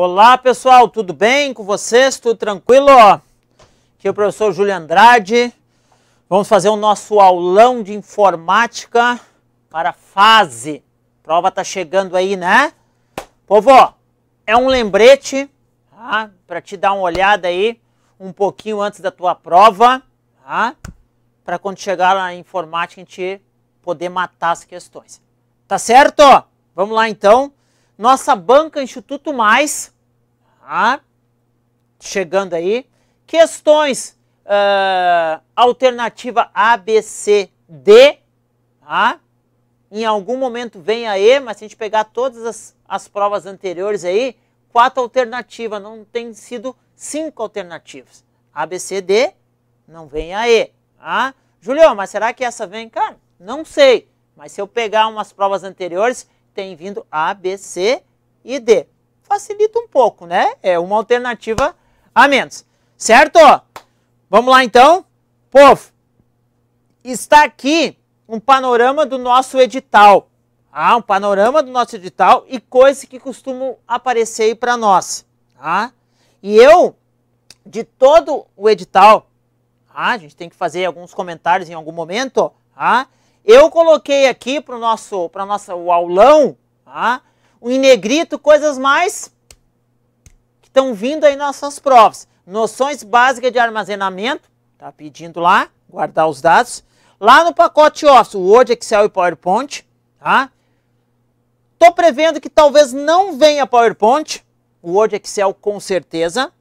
Olá pessoal, tudo bem com vocês? Tudo tranquilo? Aqui é o professor Júlio Andrade. Vamos fazer o nosso aulão de informática para fase. prova tá chegando aí, né? Povo, é um lembrete tá? para te dar uma olhada aí um pouquinho antes da tua prova, tá? para quando chegar na informática a gente poder matar as questões. Tá certo? Vamos lá então nossa banca Instituto Mais, tá? chegando aí. Questões uh, alternativa A, B, C, D, tá? Em algum momento vem a E, mas se a gente pegar todas as, as provas anteriores aí, quatro alternativas, não tem sido cinco alternativas. A, B, C, D, não vem a E. Tá? Julião, mas será que essa vem? Cara, não sei. Mas se eu pegar umas provas anteriores, tem vindo A, B, C e D. Facilita um pouco, né? É uma alternativa a menos. Certo? Vamos lá então. Povo, está aqui um panorama do nosso edital. Ah, um panorama do nosso edital e coisas que costumam aparecer aí para nós. ah E eu, de todo o edital, ah, a gente tem que fazer alguns comentários em algum momento, ah, eu coloquei aqui para o nosso, para nossa o aulão, tá? O negrito coisas mais que estão vindo aí nossas provas. Noções básicas de armazenamento, tá pedindo lá, guardar os dados. Lá no pacote Office, Word, Excel e PowerPoint, tá? Tô prevendo que talvez não venha PowerPoint, Word, Excel com certeza.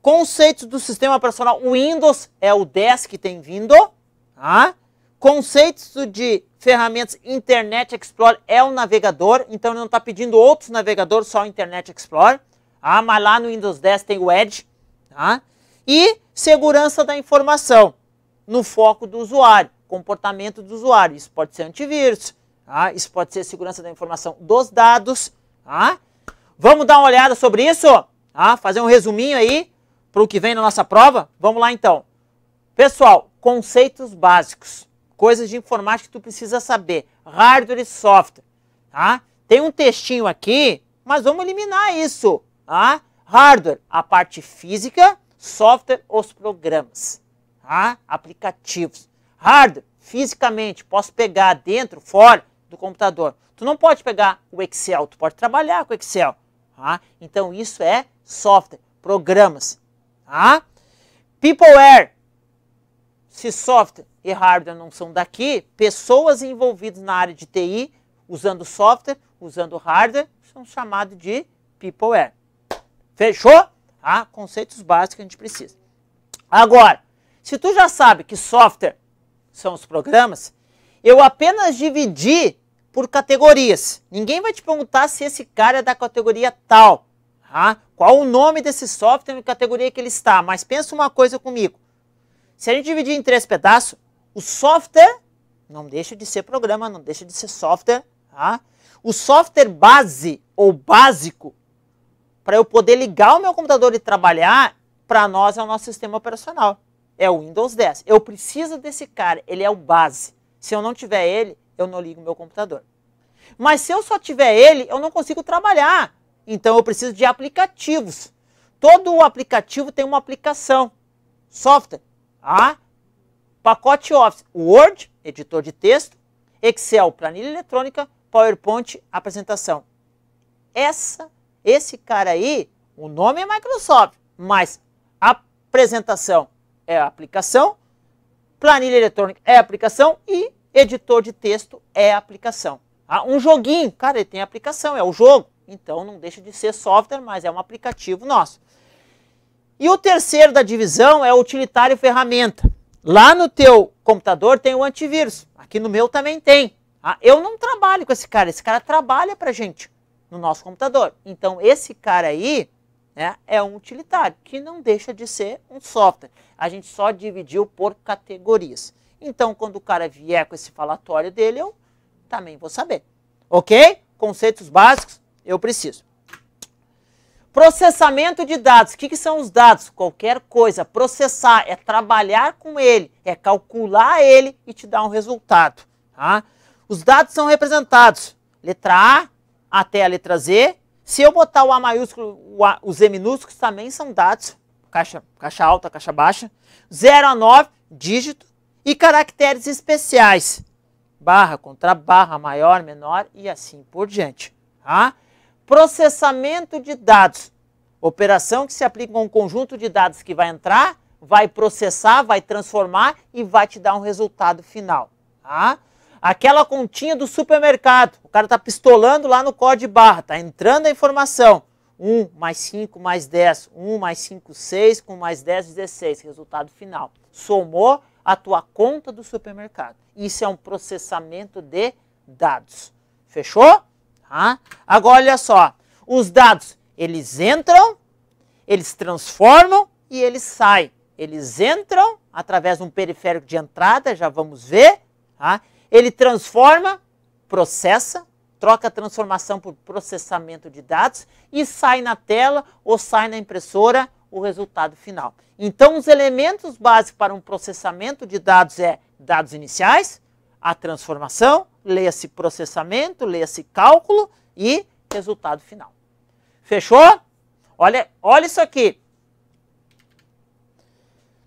Conceitos do sistema operacional Windows é o 10 que tem vindo, tá? Conceitos de ferramentas Internet Explorer é o navegador, então ele não está pedindo outros navegadores, só o Internet Explorer. Ah, mas lá no Windows 10 tem o Edge. Tá? E segurança da informação no foco do usuário, comportamento do usuário. Isso pode ser antivírus, tá? isso pode ser segurança da informação dos dados. Tá? Vamos dar uma olhada sobre isso? Tá? Fazer um resuminho aí para o que vem na nossa prova? Vamos lá então. Pessoal, conceitos básicos coisas de informática que tu precisa saber, hardware e software, tá? Tem um textinho aqui, mas vamos eliminar isso, tá? Hardware, a parte física, software, os programas, tá? Aplicativos. Hardware, fisicamente, posso pegar dentro, fora do computador. Tu não pode pegar o Excel, tu pode trabalhar com Excel, tá? Então isso é software, programas, tá? Peopleware, se software, e hardware não são daqui, pessoas envolvidas na área de TI, usando software, usando hardware, são chamados de peopleware. Fechou? Ah, conceitos básicos que a gente precisa. Agora, se tu já sabe que software são os programas, eu apenas dividi por categorias. Ninguém vai te perguntar se esse cara é da categoria tal. Ah, qual o nome desse software e categoria que ele está. Mas pensa uma coisa comigo. Se a gente dividir em três pedaços, o software não deixa de ser programa, não deixa de ser software. Tá? O software base ou básico para eu poder ligar o meu computador e trabalhar, para nós é o nosso sistema operacional. É o Windows 10. Eu preciso desse cara, ele é o base. Se eu não tiver ele, eu não ligo o meu computador. Mas se eu só tiver ele, eu não consigo trabalhar. Então eu preciso de aplicativos. Todo aplicativo tem uma aplicação. Software. Ah, Pacote Office, Word, editor de texto, Excel, planilha eletrônica, PowerPoint, apresentação. Essa, esse cara aí, o nome é Microsoft, mas apresentação é aplicação, planilha eletrônica é aplicação e editor de texto é aplicação. Ah, um joguinho, cara, ele tem aplicação, é o jogo. Então não deixa de ser software, mas é um aplicativo nosso. E o terceiro da divisão é utilitário ferramenta. Lá no teu computador tem o antivírus, aqui no meu também tem. Ah, eu não trabalho com esse cara, esse cara trabalha para gente no nosso computador. Então esse cara aí né, é um utilitário que não deixa de ser um software. A gente só dividiu por categorias. Então quando o cara vier com esse falatório dele, eu também vou saber. Ok? Conceitos básicos eu preciso. Processamento de dados. O que, que, são os dados? Qualquer coisa. Processar é trabalhar com ele, é calcular ele e te dar um resultado. Tá? Os dados são representados. Letra A até a letra Z. Se eu botar o A maiúsculo, o a, os E minúsculos também são dados. Caixa, caixa alta, caixa baixa. 0 a 9, dígito. E caracteres especiais. Barra contra barra, maior, menor e assim por diante. Tá? Processamento de dados. Operação que se aplica a um conjunto de dados que vai entrar, vai processar, vai transformar e vai te dar um resultado final. Tá? Aquela continha do supermercado, o cara está pistolando lá no código barra, está entrando a informação. 1 mais 5 mais 10, 1 mais 5, 6, com mais 10, 16, resultado final. Somou a tua conta do supermercado. Isso é um processamento de dados. Fechou? Tá? Agora, olha só. Os dados, eles entram, eles transformam e eles saem. Eles entram através de um periférico de entrada, já vamos ver. Tá? Ele transforma, processa, troca a transformação por processamento de dados e sai na tela ou sai na impressora o resultado final. Então, os elementos básicos para um processamento de dados é dados iniciais, a transformação, leia-se processamento, leia-se cálculo e resultado final. Fechou? Olha, olha isso aqui.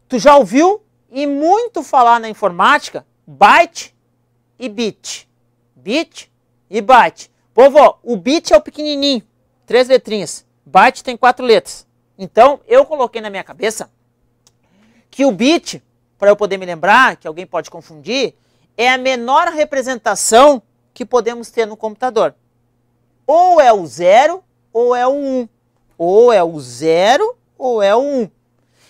Tu já ouviu e muito falar na informática byte e bit. Bit e byte. Povo, o bit é o pequenininho, três letrinhas. Byte tem quatro letras. Então, eu coloquei na minha cabeça que o bit, para eu poder me lembrar, que alguém pode confundir, é a menor representação que podemos ter no computador. Ou é o 0 ou é o 1. Um. Ou é o 0 ou é o 1. Um.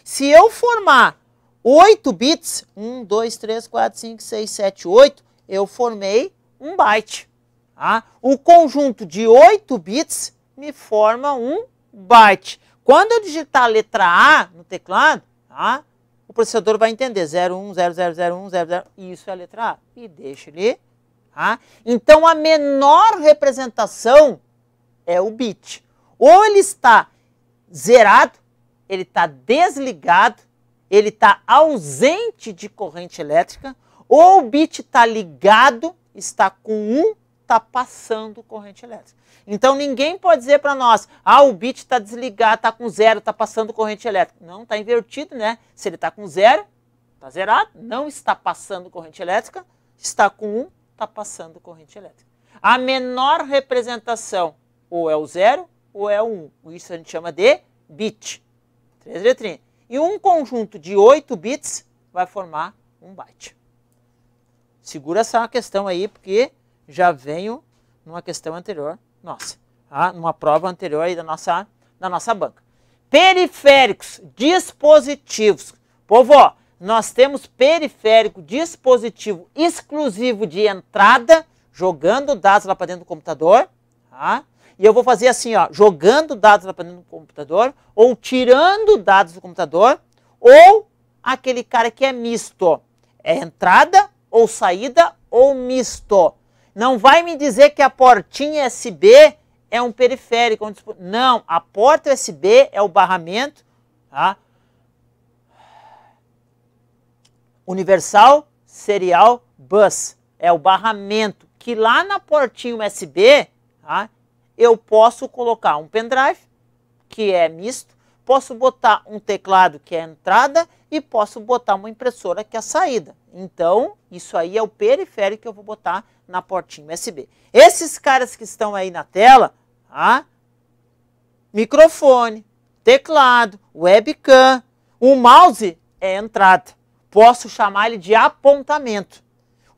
Se eu formar 8 bits, 1, 2, 3, 4, 5, 6, 7, 8, eu formei 1 byte. Tá? O conjunto de 8 bits me forma 1 byte. Quando eu digitar a letra A no teclado, tá? processador vai entender 01, 0001, 00, isso é a letra A. E deixa ele. Tá? Então, a menor representação é o bit. Ou ele está zerado, ele está desligado, ele está ausente de corrente elétrica, ou o bit está ligado, está com 1 está passando corrente elétrica. Então ninguém pode dizer para nós, ah, o bit está desligado, está com zero, está passando corrente elétrica. Não, está invertido, né? Se ele está com zero, está zerado, não está passando corrente elétrica. Está com um, está passando corrente elétrica. A menor representação ou é o zero ou é o um. Isso a gente chama de bit. Três letrinhas. E um conjunto de oito bits vai formar um byte. Segura essa questão aí, porque já venho numa questão anterior nossa, tá? numa prova anterior aí da nossa, da nossa banca. Periféricos, dispositivos. Povo, ó, nós temos periférico, dispositivo exclusivo de entrada, jogando dados lá para dentro do computador, tá? E eu vou fazer assim, ó, jogando dados lá para dentro do computador, ou tirando dados do computador, ou aquele cara que é misto, é entrada ou saída ou misto. Não vai me dizer que a portinha USB é um periférico. É não, a porta USB é o barramento tá? universal serial bus. É o barramento que lá na portinha USB tá? eu posso colocar um pendrive, que é misto, posso botar um teclado que é entrada e posso botar uma impressora que é a saída. Então, isso aí é o periférico que eu vou botar na portinha USB. Esses caras que estão aí na tela, tá? microfone, teclado, webcam, o mouse é entrada. Posso chamar ele de apontamento.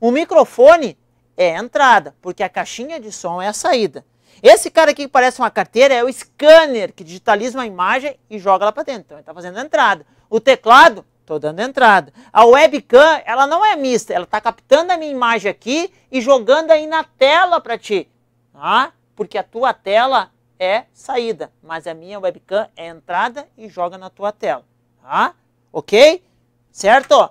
O microfone é entrada, porque a caixinha de som é a saída. Esse cara aqui que parece uma carteira é o scanner que digitaliza uma imagem e joga lá para dentro. Então ele está fazendo a entrada. O teclado, estou dando entrada. A webcam, ela não é mista, ela está captando a minha imagem aqui e jogando aí na tela para ti. Tá? Porque a tua tela é saída, mas a minha webcam é entrada e joga na tua tela. Tá? Ok? Certo?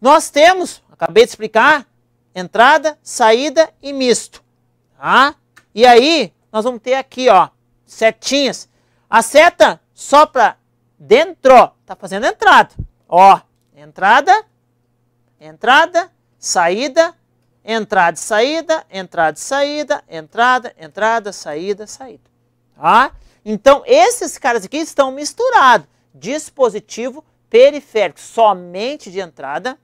Nós temos, acabei de explicar, entrada, saída e misto. Tá? E aí, nós vamos ter aqui, ó, setinhas. A seta, só para dentro. Tá fazendo entrada. Ó, entrada, entrada, saída, entrada, saída, entrada, saída, entrada, entrada, saída, saída. Tá? Então, esses caras aqui estão misturados. Dispositivo periférico, somente de entrada,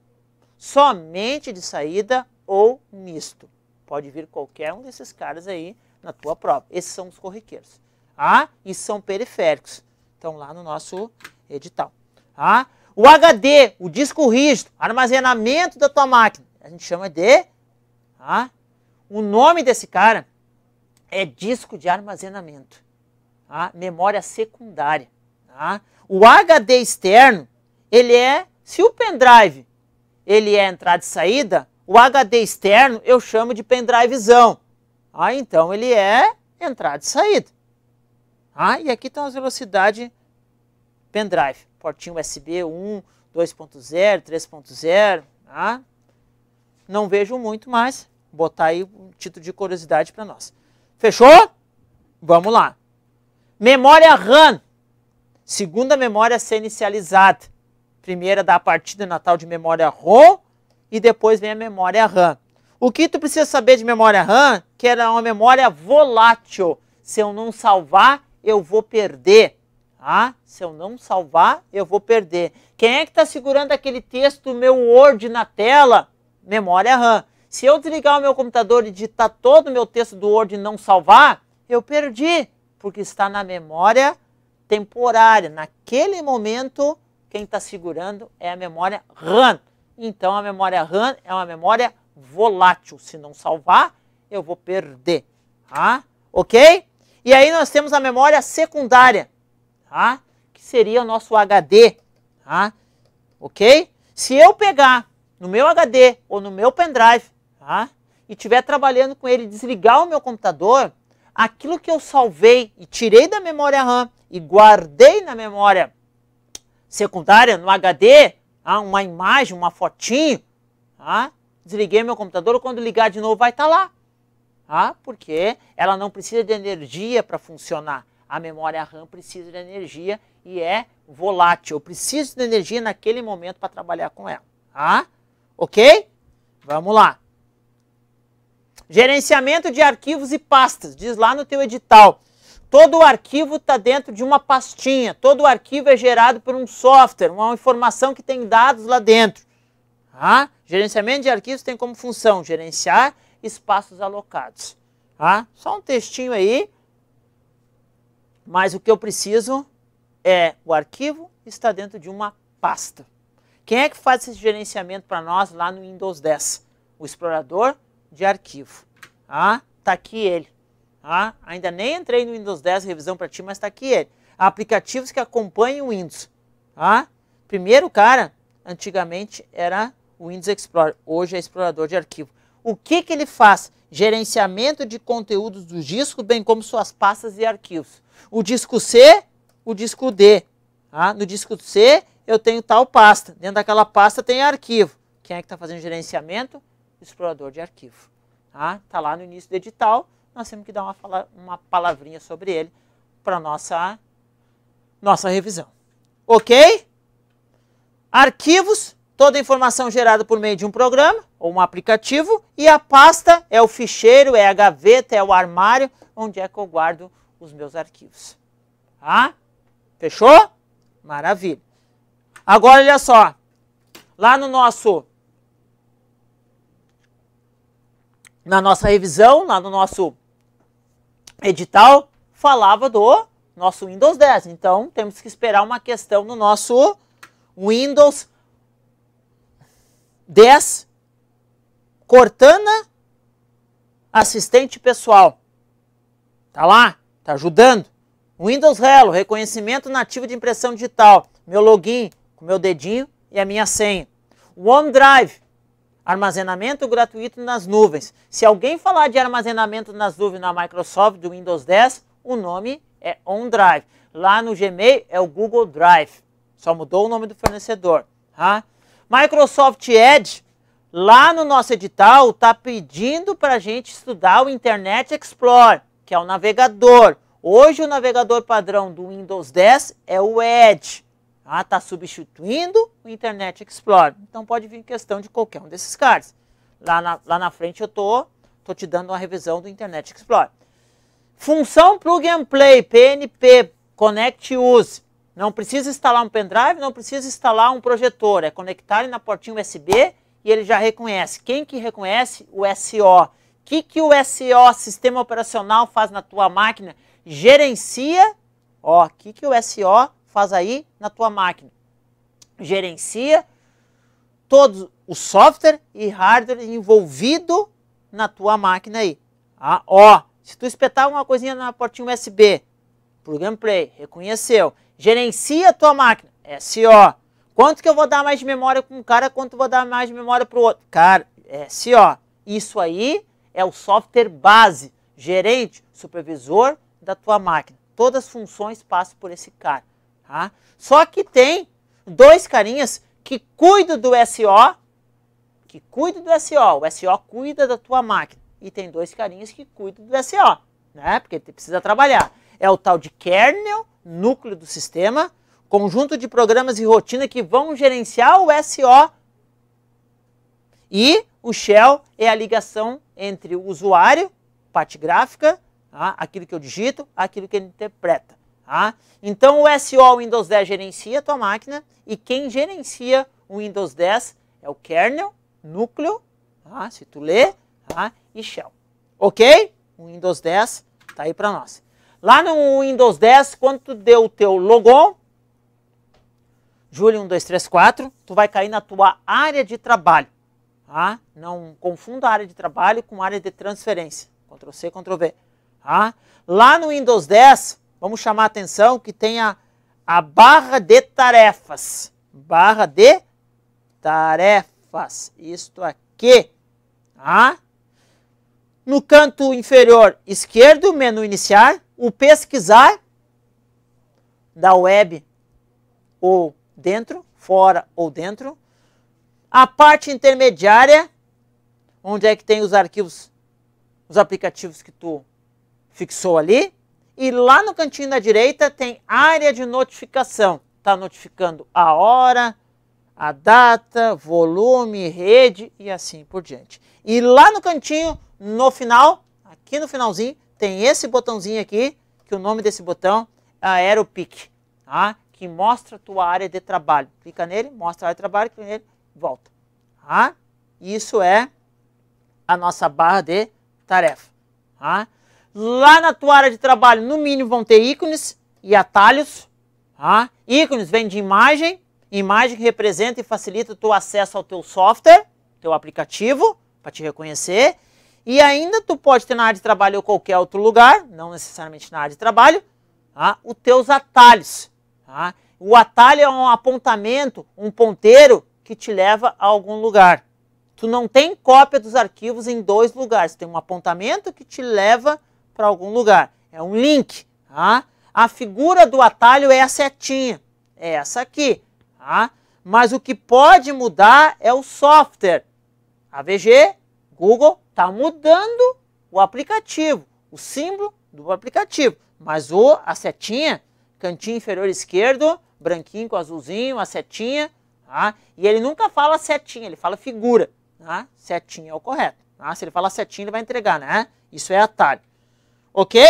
somente de saída ou misto. Pode vir qualquer um desses caras aí na tua prova. Esses são os corriqueiros. Ah, e são periféricos. Estão lá no nosso edital. Tá? O HD, o disco rígido, armazenamento da tua máquina, a gente chama de. Tá? O nome desse cara é disco de armazenamento, tá? memória secundária. Tá? O HD externo, ele é, se o pendrive ele é entrada e saída, o HD externo eu chamo de pendrivezão. Ah, então ele é entrada e saída. Ah, e aqui estão as velocidades pendrive, portinho USB 1, 2.0, 3.0. Ah, não vejo muito, mas botar aí um título de curiosidade para nós. Fechou? Vamos lá. Memória RAM. Segunda memória ser inicializada. Primeira da partida natal de memória ROM e depois vem a memória RAM. O que tu precisa saber de memória RAM? Que era é uma memória volátil. Se eu não salvar, eu vou perder. Tá? Se eu não salvar, eu vou perder. Quem é que está segurando aquele texto, meu Word na tela? Memória RAM. Se eu desligar o meu computador e digitar todo o meu texto do Word e não salvar, eu perdi, porque está na memória temporária. Naquele momento, quem está segurando é a memória RAM. Então, a memória RAM é uma memória volátil. Se não salvar, eu vou perder. Tá? Ok? E aí nós temos a memória secundária, tá? que seria o nosso HD. Tá? Ok? Se eu pegar no meu HD ou no meu pendrive tá? e estiver trabalhando com ele desligar o meu computador, aquilo que eu salvei e tirei da memória RAM e guardei na memória secundária, no HD, tá? uma imagem, uma fotinho, tá? desliguei meu computador, quando ligar de novo vai estar tá lá ah, porque ela não precisa de energia para funcionar. A memória RAM precisa de energia e é volátil. Eu preciso de energia naquele momento para trabalhar com ela. Ah, ok? Vamos lá. Gerenciamento de arquivos e pastas. Diz lá no teu edital. Todo arquivo está dentro de uma pastinha. Todo arquivo é gerado por um software, uma informação que tem dados lá dentro. Ah, gerenciamento de arquivos tem como função gerenciar espaços alocados. Tá? Só um textinho aí, mas o que eu preciso é o arquivo está dentro de uma pasta. Quem é que faz esse gerenciamento para nós lá no Windows 10? O explorador de arquivo. Tá, tá aqui ele. Ah, Ainda nem entrei no Windows 10 revisão para ti, mas está aqui ele. Aplicativos que acompanham o Windows. ah. Primeiro, cara, antigamente era o Windows Explorer, hoje é explorador de arquivo o que, que ele faz? Gerenciamento de conteúdos do disco, bem como suas pastas e arquivos. O disco C, o disco D. Tá? No disco C, eu tenho tal pasta. Dentro daquela pasta tem arquivo. Quem é que está fazendo gerenciamento? Explorador de arquivo. Está tá lá no início do edital. Nós temos que dar uma, fala, uma palavrinha sobre ele para nossa nossa revisão. Ok? Arquivos toda a informação gerada por meio de um programa ou um aplicativo, e a pasta é o ficheiro, é a gaveta, é o armário onde é que eu guardo os meus arquivos. Tá? Fechou? Maravilha. Agora olha só, lá no nosso na nossa revisão, lá no nosso edital, falava do nosso Windows 10. Então, temos que esperar uma questão no nosso Windows 10. Cortana, assistente pessoal. Tá lá, tá ajudando. Windows Hello, reconhecimento nativo de impressão digital. Meu login com meu dedinho e a minha senha. OneDrive, armazenamento gratuito nas nuvens. Se alguém falar de armazenamento nas nuvens na Microsoft do Windows 10, o nome é OneDrive. Lá no Gmail é o Google Drive. Só mudou o nome do fornecedor. Tá? Microsoft Edge, lá no nosso edital, está pedindo para a gente estudar o Internet Explorer, que é o navegador. Hoje o navegador padrão do Windows 10 é o Edge. Ah, está substituindo o Internet Explorer. Então pode vir questão de qualquer um desses cards. Lá na, lá na frente eu estou tô, tô te dando uma revisão do Internet Explorer. Função Plug and Play, PNP, Connect Use. Não precisa instalar um pendrive, não precisa instalar um projetor. É conectar ele na portinha USB e ele já reconhece. Quem que reconhece? O SO. O que, que o SO, sistema operacional, faz na tua máquina? Gerencia. o que, que o SO faz aí na tua máquina? Gerencia todo o software e hardware envolvido na tua máquina aí. Ah, ó, se tu espetar uma coisinha na portinha USB, Plug and Play, reconheceu. Gerencia a tua máquina. É SO. Quanto que eu vou dar mais memória com um cara, quanto eu vou dar mais memória para o outro? Cara, é SO. Isso aí é o software base, gerente, supervisor da tua máquina. Todas as funções passam por esse cara. Tá? Só que tem dois carinhas que cuidam do SO, que cuidam do SO. O SO cuida da tua máquina. E tem dois carinhas que cuidam do SO, né? Porque precisa trabalhar é o tal de kernel, núcleo do sistema, conjunto de programas e rotina que vão gerenciar o SO. E o shell é a ligação entre o usuário, parte gráfica, tá? aquilo que eu digito, aquilo que ele interpreta. Tá? Então o SO Windows 10 gerencia a tua máquina e quem gerencia o Windows 10 é o kernel, núcleo, tá? se tu lê, tá? e shell. Ok? O Windows 10 está aí para nós. Lá no Windows 10, quando tu deu o teu logon, Júlio 1234, tu vai cair na tua área de trabalho. Tá? Não confunda a área de trabalho com área de transferência. Ctrl C, Ctrl V. Tá? Lá no Windows 10, vamos chamar a atenção que tem a, a barra de tarefas. Barra de tarefas. Isto aqui. Tá? No canto inferior esquerdo, menu iniciar, o pesquisar da web ou dentro, fora ou dentro. A parte intermediária, onde é que tem os arquivos, os aplicativos que tu fixou ali. E lá no cantinho da direita tem área de notificação. Está notificando a hora, a data, volume, rede e assim por diante. E lá no cantinho, no final, aqui no finalzinho, tem esse botãozinho aqui, que é o nome desse botão é Aeropic, tá? que mostra a tua área de trabalho. Clica nele, mostra a área de trabalho, clica nele, volta. Tá? Isso é a nossa barra de tarefa. Tá? Lá na tua área de trabalho, no mínimo, vão ter ícones e atalhos. Tá? Ícones vem de imagem, imagem que representa e facilita o teu acesso ao teu software, teu aplicativo, para te reconhecer. E ainda tu pode ter na área de trabalho ou qualquer outro lugar, não necessariamente na área de trabalho, tá? os teus atalhos. Tá? O atalho é um apontamento, um ponteiro que te leva a algum lugar. Tu não tem cópia dos arquivos em dois lugares. Tem um apontamento que te leva para algum lugar. É um link. Tá? A figura do atalho é a setinha. É essa aqui. Tá? Mas o que pode mudar é o software. AVG Google está mudando o aplicativo, o símbolo do aplicativo, mas o, a setinha, cantinho inferior esquerdo, branquinho com azulzinho, a setinha, tá? e ele nunca fala setinha, ele fala figura, tá? setinha é o correto. Tá? Se ele fala setinha, ele vai entregar, né? Isso é atalho. Ok?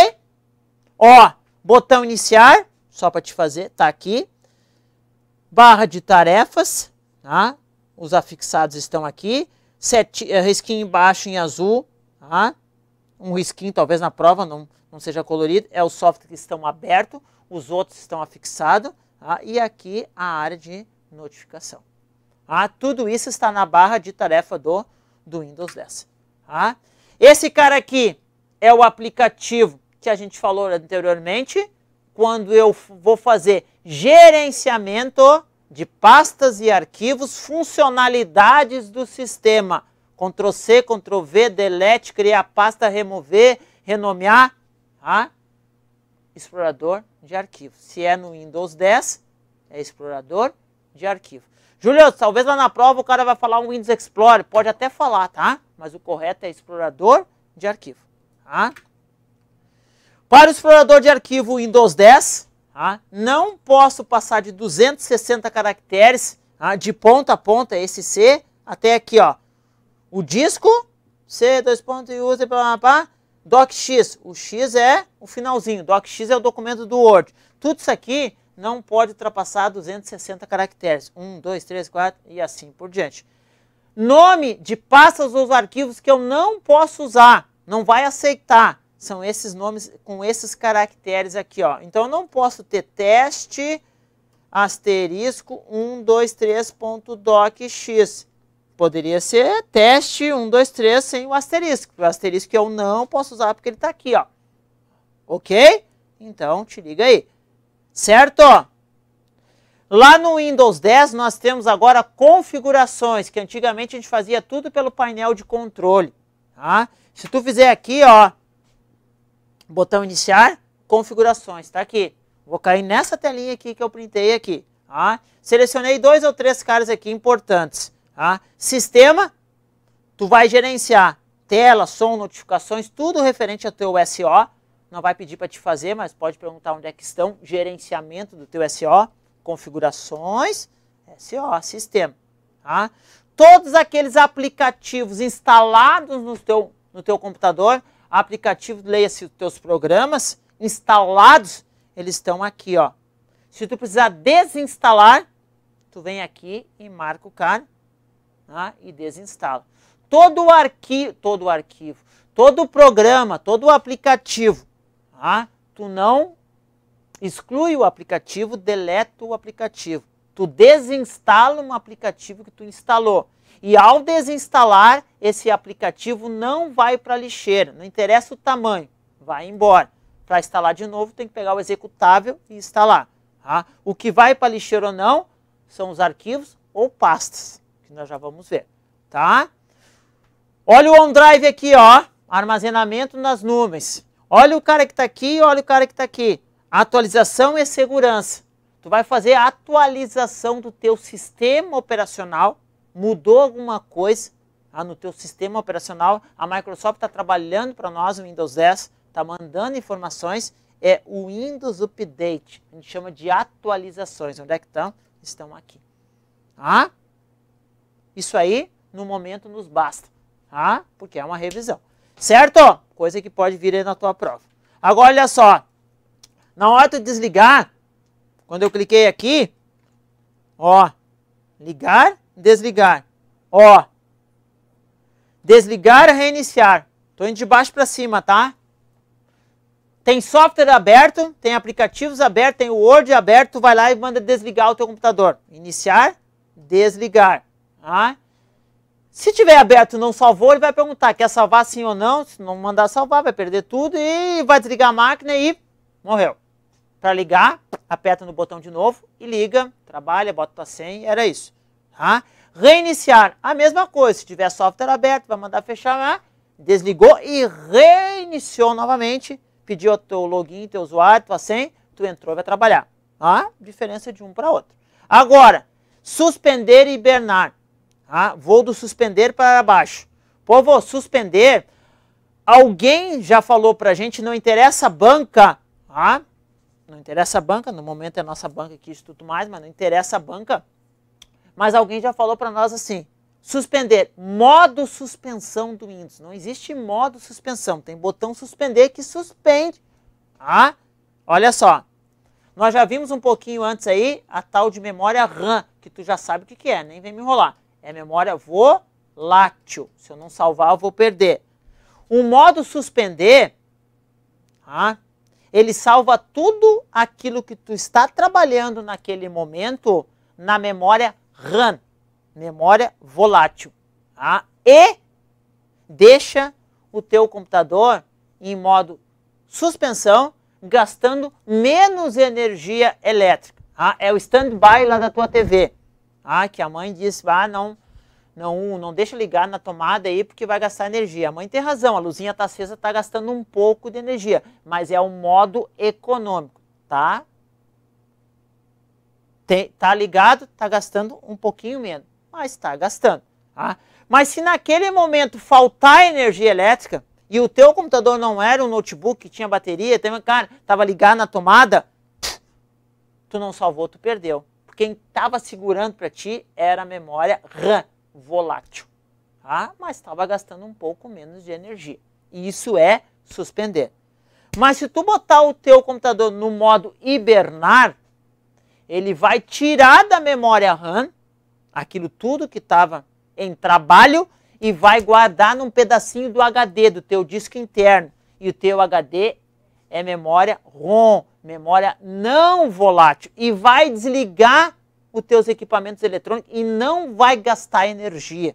Ó, botão iniciar, só para te fazer, tá aqui. Barra de tarefas, tá? Os afixados estão aqui sete, é, risquinho embaixo em azul, tá? um risquinho talvez na prova não, não seja colorido, é o software que estão abertos, os outros estão afixados, tá? e aqui a área de notificação. Tá? Tudo isso está na barra de tarefa do, do Windows 10. Tá? Esse cara aqui é o aplicativo que a gente falou anteriormente, quando eu vou fazer gerenciamento de pastas e arquivos funcionalidades do sistema. Ctrl C, Ctrl V, delete, criar pasta, remover, renomear. Tá? Explorador de arquivos. Se é no Windows 10, é explorador de arquivo. Julio, talvez lá na prova o cara vai falar um Windows Explorer. Pode até falar, tá? Mas o correto é explorador de arquivo. Tá? Para o explorador de arquivo Windows 10, ah, não posso passar de 260 caracteres tá? de ponta a ponta, esse C, até aqui, ó. O disco, C, dois pontos, e usa, blá, blá, blá, docx, o x é o finalzinho, docx é o documento do Word. Tudo isso aqui não pode ultrapassar 260 caracteres, 1, 2, 3, 4 e assim por diante. Nome de pastas ou arquivos que eu não posso usar, não vai aceitar. São esses nomes com esses caracteres aqui, ó. Então, eu não posso ter teste asterisco 123.docx. Poderia ser teste 123 sem o asterisco. O asterisco eu não posso usar porque ele está aqui, ó. Ok? Então, te liga aí. Certo? Lá no Windows 10, nós temos agora configurações, que antigamente a gente fazia tudo pelo painel de controle. Tá? Se tu fizer aqui, ó, botão iniciar, configurações, tá aqui. Vou cair nessa telinha aqui que eu printei aqui. Tá? Selecionei dois ou três caras aqui importantes. Tá? Sistema, tu vai gerenciar tela, som, notificações, tudo referente ao teu SO. Não vai pedir para te fazer, mas pode perguntar onde é que estão. Gerenciamento do teu SO, configurações, SO, sistema. Tá? Todos aqueles aplicativos instalados no teu, no teu computador, aplicativo, leia-se os teus programas instalados, eles estão aqui, ó. Se tu precisar desinstalar, tu vem aqui e marca o carro, tá? e desinstala. Todo o arquivo, todo o arquivo, todo o programa, todo o aplicativo, tá? tu não exclui o aplicativo, deleta o aplicativo. Tu desinstala um aplicativo que tu instalou. E ao desinstalar, esse aplicativo não vai para a lixeira, não interessa o tamanho, vai embora. Para instalar de novo, tem que pegar o executável e instalar. Tá? O que vai para a lixeira ou não são os arquivos ou pastas, que nós já vamos ver. Tá? Olha o OneDrive aqui, ó, armazenamento nas nuvens. Olha o cara que está aqui, olha o cara que está aqui. Atualização e segurança. Tu vai fazer a atualização do teu sistema operacional, mudou alguma coisa, ah, no teu sistema operacional, a Microsoft está trabalhando para nós o Windows 10, está mandando informações, é o Windows Update, a gente chama de atualizações. Onde é que estão? Estão aqui. Tá? Ah? Isso aí, no momento, nos basta, tá? Ah? porque é uma revisão. Certo? Coisa que pode vir aí na tua prova. Agora, olha só. Na hora de desligar, quando eu cliquei aqui, ó, ligar, desligar. Ó, Desligar reiniciar. Estou indo de baixo para cima, tá? Tem software aberto, tem aplicativos abertos, tem o Word aberto, vai lá e manda desligar o teu computador. Iniciar, desligar. Tá? Se tiver aberto não salvou, ele vai perguntar, quer salvar sim ou não? Se não mandar salvar, vai perder tudo e vai desligar a máquina e morreu. Para ligar, aperta no botão de novo e liga, trabalha, bota para 100, era isso. Tá? Reiniciar, a mesma coisa. Se tiver software aberto, vai mandar fechar, desligou e reiniciou novamente. Pediu o teu login, teu usuário, tua senha, tu entrou e vai trabalhar. A ah, diferença de um para outro. Agora, suspender e hibernar. Ah, vou do suspender para baixo. Povo, suspender. Alguém já falou para a gente, não interessa a banca. Ah, não interessa a banca, no momento é a nossa banca que estuda mais, mas não interessa a banca. Mas alguém já falou para nós assim: suspender, modo suspensão do Windows. Não existe modo suspensão, tem botão suspender que suspende. Ah, olha só. Nós já vimos um pouquinho antes aí a tal de memória RAM, que tu já sabe o que, que é, nem vem me enrolar. É memória volátil. Se eu não salvar, eu vou perder. O modo suspender, ah, ele salva tudo aquilo que tu está trabalhando naquele momento na memória RAM, memória volátil, tá? e deixa o teu computador em modo suspensão, gastando menos energia elétrica. Tá? É o standby lá da tua TV, tá? que a mãe disse, ah, não, não, não deixa ligar na tomada aí porque vai gastar energia. A mãe tem razão, a luzinha está acesa, está gastando um pouco de energia, mas é um modo econômico, tá? está ligado, está gastando um pouquinho menos, mas está gastando. Tá? Mas se naquele momento faltar energia elétrica e o teu computador não era um notebook que tinha bateria, estava ligado na tomada, tu não salvou, tu perdeu. Quem estava segurando para ti era a memória RAM volátil, tá? mas estava gastando um pouco menos de energia. E isso é suspender. Mas se tu botar o teu computador no modo hibernar, ele vai tirar da memória RAM aquilo tudo que estava em trabalho e vai guardar num pedacinho do HD, do teu disco interno. E o teu HD é memória ROM, memória não volátil. E vai desligar os teus equipamentos eletrônicos e não vai gastar energia.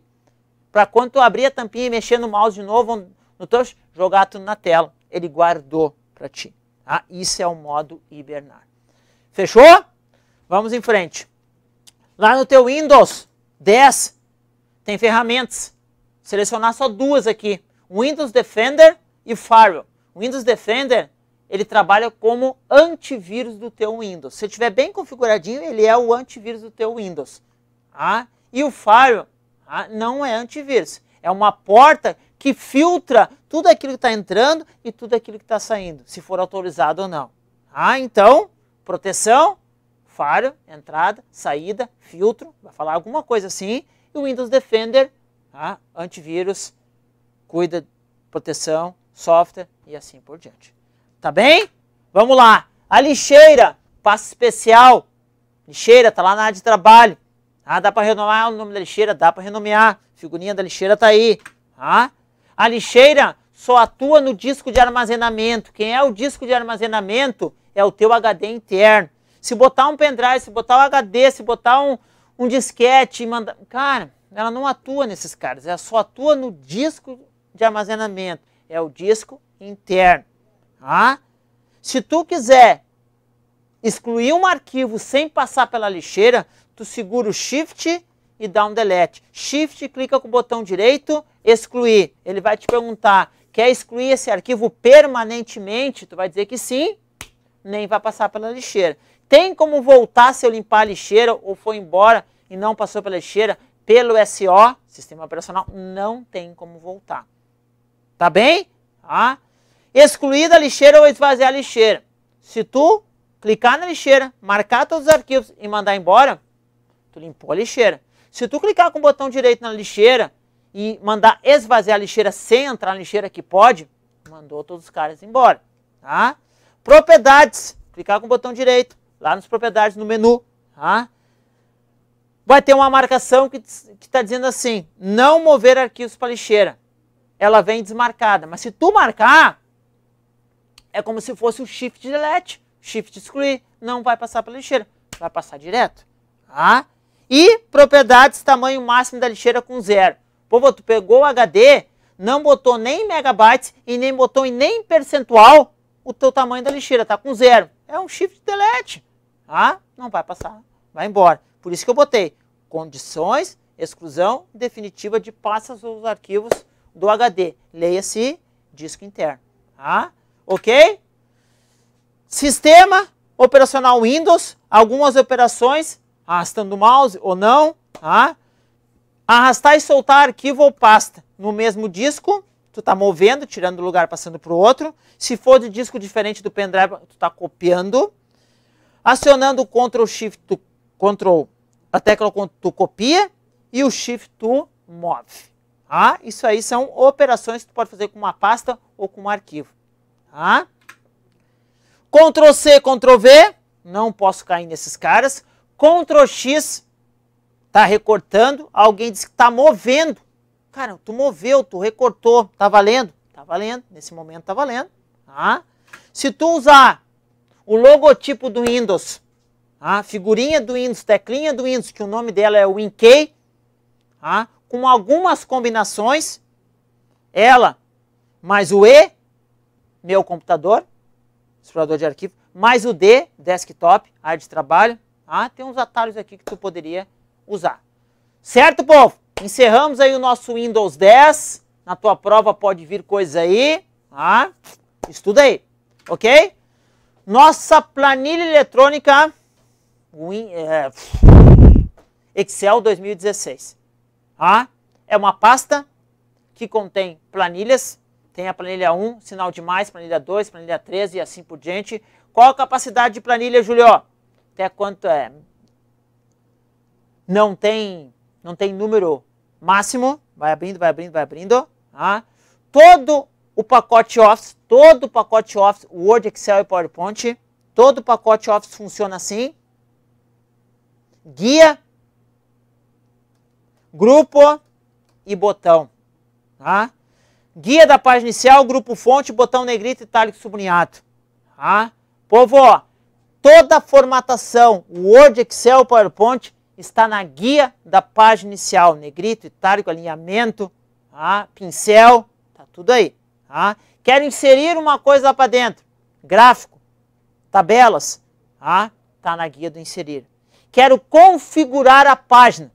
Para quando tu abrir a tampinha e mexer no mouse de novo, no touch, jogar tudo na tela. Ele guardou para ti. Ah, Isso é o modo hibernar. Fechou? Vamos em frente. Lá no teu Windows 10 tem ferramentas. selecionar só duas aqui: Windows Defender e Firewall. O Windows Defender ele trabalha como antivírus do teu Windows. Se tiver bem configuradinho, ele é o antivírus do teu Windows. Tá? E o Firewall tá? não é antivírus, é uma porta que filtra tudo aquilo que está entrando e tudo aquilo que está saindo, se for autorizado ou não. Ah? Então, proteção falha, entrada, saída, filtro, vai falar alguma coisa assim. E o Windows Defender, tá? antivírus, cuida, proteção, software e assim por diante. Tá bem? Vamos lá. A lixeira, passo especial. Lixeira, tá lá na área de trabalho. Ah, dá para renomear o nome da lixeira? Dá para renomear. Figurinha da lixeira tá aí. Ah. A lixeira só atua no disco de armazenamento. Quem é o disco de armazenamento é o teu HD interno. Se botar um pendrive, se botar um HD, se botar um, um disquete e mandar. Cara, ela não atua nesses caras, ela só atua no disco de armazenamento. É o disco interno. Tá? Se tu quiser excluir um arquivo sem passar pela lixeira, tu segura o Shift e dá um delete. Shift, clica com o botão direito, excluir. Ele vai te perguntar, quer excluir esse arquivo permanentemente? Tu vai dizer que sim, nem vai passar pela lixeira. Tem como voltar se eu limpar a lixeira ou foi embora e não passou pela lixeira? Pelo SO, sistema operacional, não tem como voltar. Tá bem? Tá? Excluída a lixeira ou esvaziar a lixeira. Se tu clicar na lixeira, marcar todos os arquivos e mandar embora, tu limpou a lixeira. Se tu clicar com o botão direito na lixeira e mandar esvaziar a lixeira sem entrar na lixeira que pode, mandou todos os caras embora. Tá? Propriedades, clicar com o botão direito, lá nas propriedades, no menu. Tá? Vai ter uma marcação que está dizendo assim, não mover arquivos para lixeira. Ela vem desmarcada, mas se tu marcar, é como se fosse o Shift Delete, Shift Screen, não vai passar para lixeira, vai passar direto. Tá? E propriedades tamanho máximo da lixeira com zero. Pô, tu pegou o HD, não botou nem megabytes e nem botou em nem percentual o teu tamanho da lixeira, tá com zero. É um shift delete. Ah, não vai passar, vai embora. Por isso que eu botei condições, exclusão definitiva de pastas dos arquivos do HD. Leia-se disco interno. Ah, Ok? Sistema operacional Windows, algumas operações, arrastando o mouse ou não. Ah, Arrastar e soltar arquivo ou pasta no mesmo disco. Tu está movendo, tirando do lugar, passando para o outro. Se for de disco diferente do pendrive, tu está copiando. Acionando o Ctrl Shift Ctrl, a tecla tu copia e o Shift tu move. Tá? Isso aí são operações que tu pode fazer com uma pasta ou com um arquivo. Tá? Ctrl C, Ctrl V, não posso cair nesses caras. Ctrl X, tá recortando. Alguém disse que tá movendo. Cara, tu moveu, tu recortou, tá valendo? Tá valendo, nesse momento tá valendo. Tá? Se tu usar o logotipo do Windows, a tá? figurinha do Windows, teclinha do Windows, que o nome dela é WinKey, tá? com algumas combinações, ela mais o E, meu computador, explorador de arquivo, mais o D, desktop, área de trabalho. Tá? Tem uns atalhos aqui que tu poderia usar. Certo, povo? Encerramos aí o nosso Windows 10. Na tua prova pode vir coisa aí. Tá? Estuda aí, ok? Nossa planilha eletrônica é, Excel 2016. Ah, é uma pasta que contém planilhas. Tem a planilha 1, sinal de mais, planilha 2, planilha 3 e assim por diante. Qual a capacidade de planilha, Julio? Até quanto é? Não tem, não tem número máximo. Vai abrindo, vai abrindo, vai abrindo. Ah, todo o pacote Office, todo o pacote Office, Word, Excel e PowerPoint, todo o pacote Office funciona assim. Guia, grupo e botão. Tá? Guia da página inicial, grupo fonte, botão negrito, itálico sublinhado. Tá? Povo, ó, toda a formatação Word, Excel, PowerPoint está na guia da página inicial. Negrito, itálico, alinhamento, tá? pincel, tá tudo aí. Tá? Quero inserir uma coisa para dentro, gráfico, tabelas, está tá na guia do inserir. Quero configurar a página,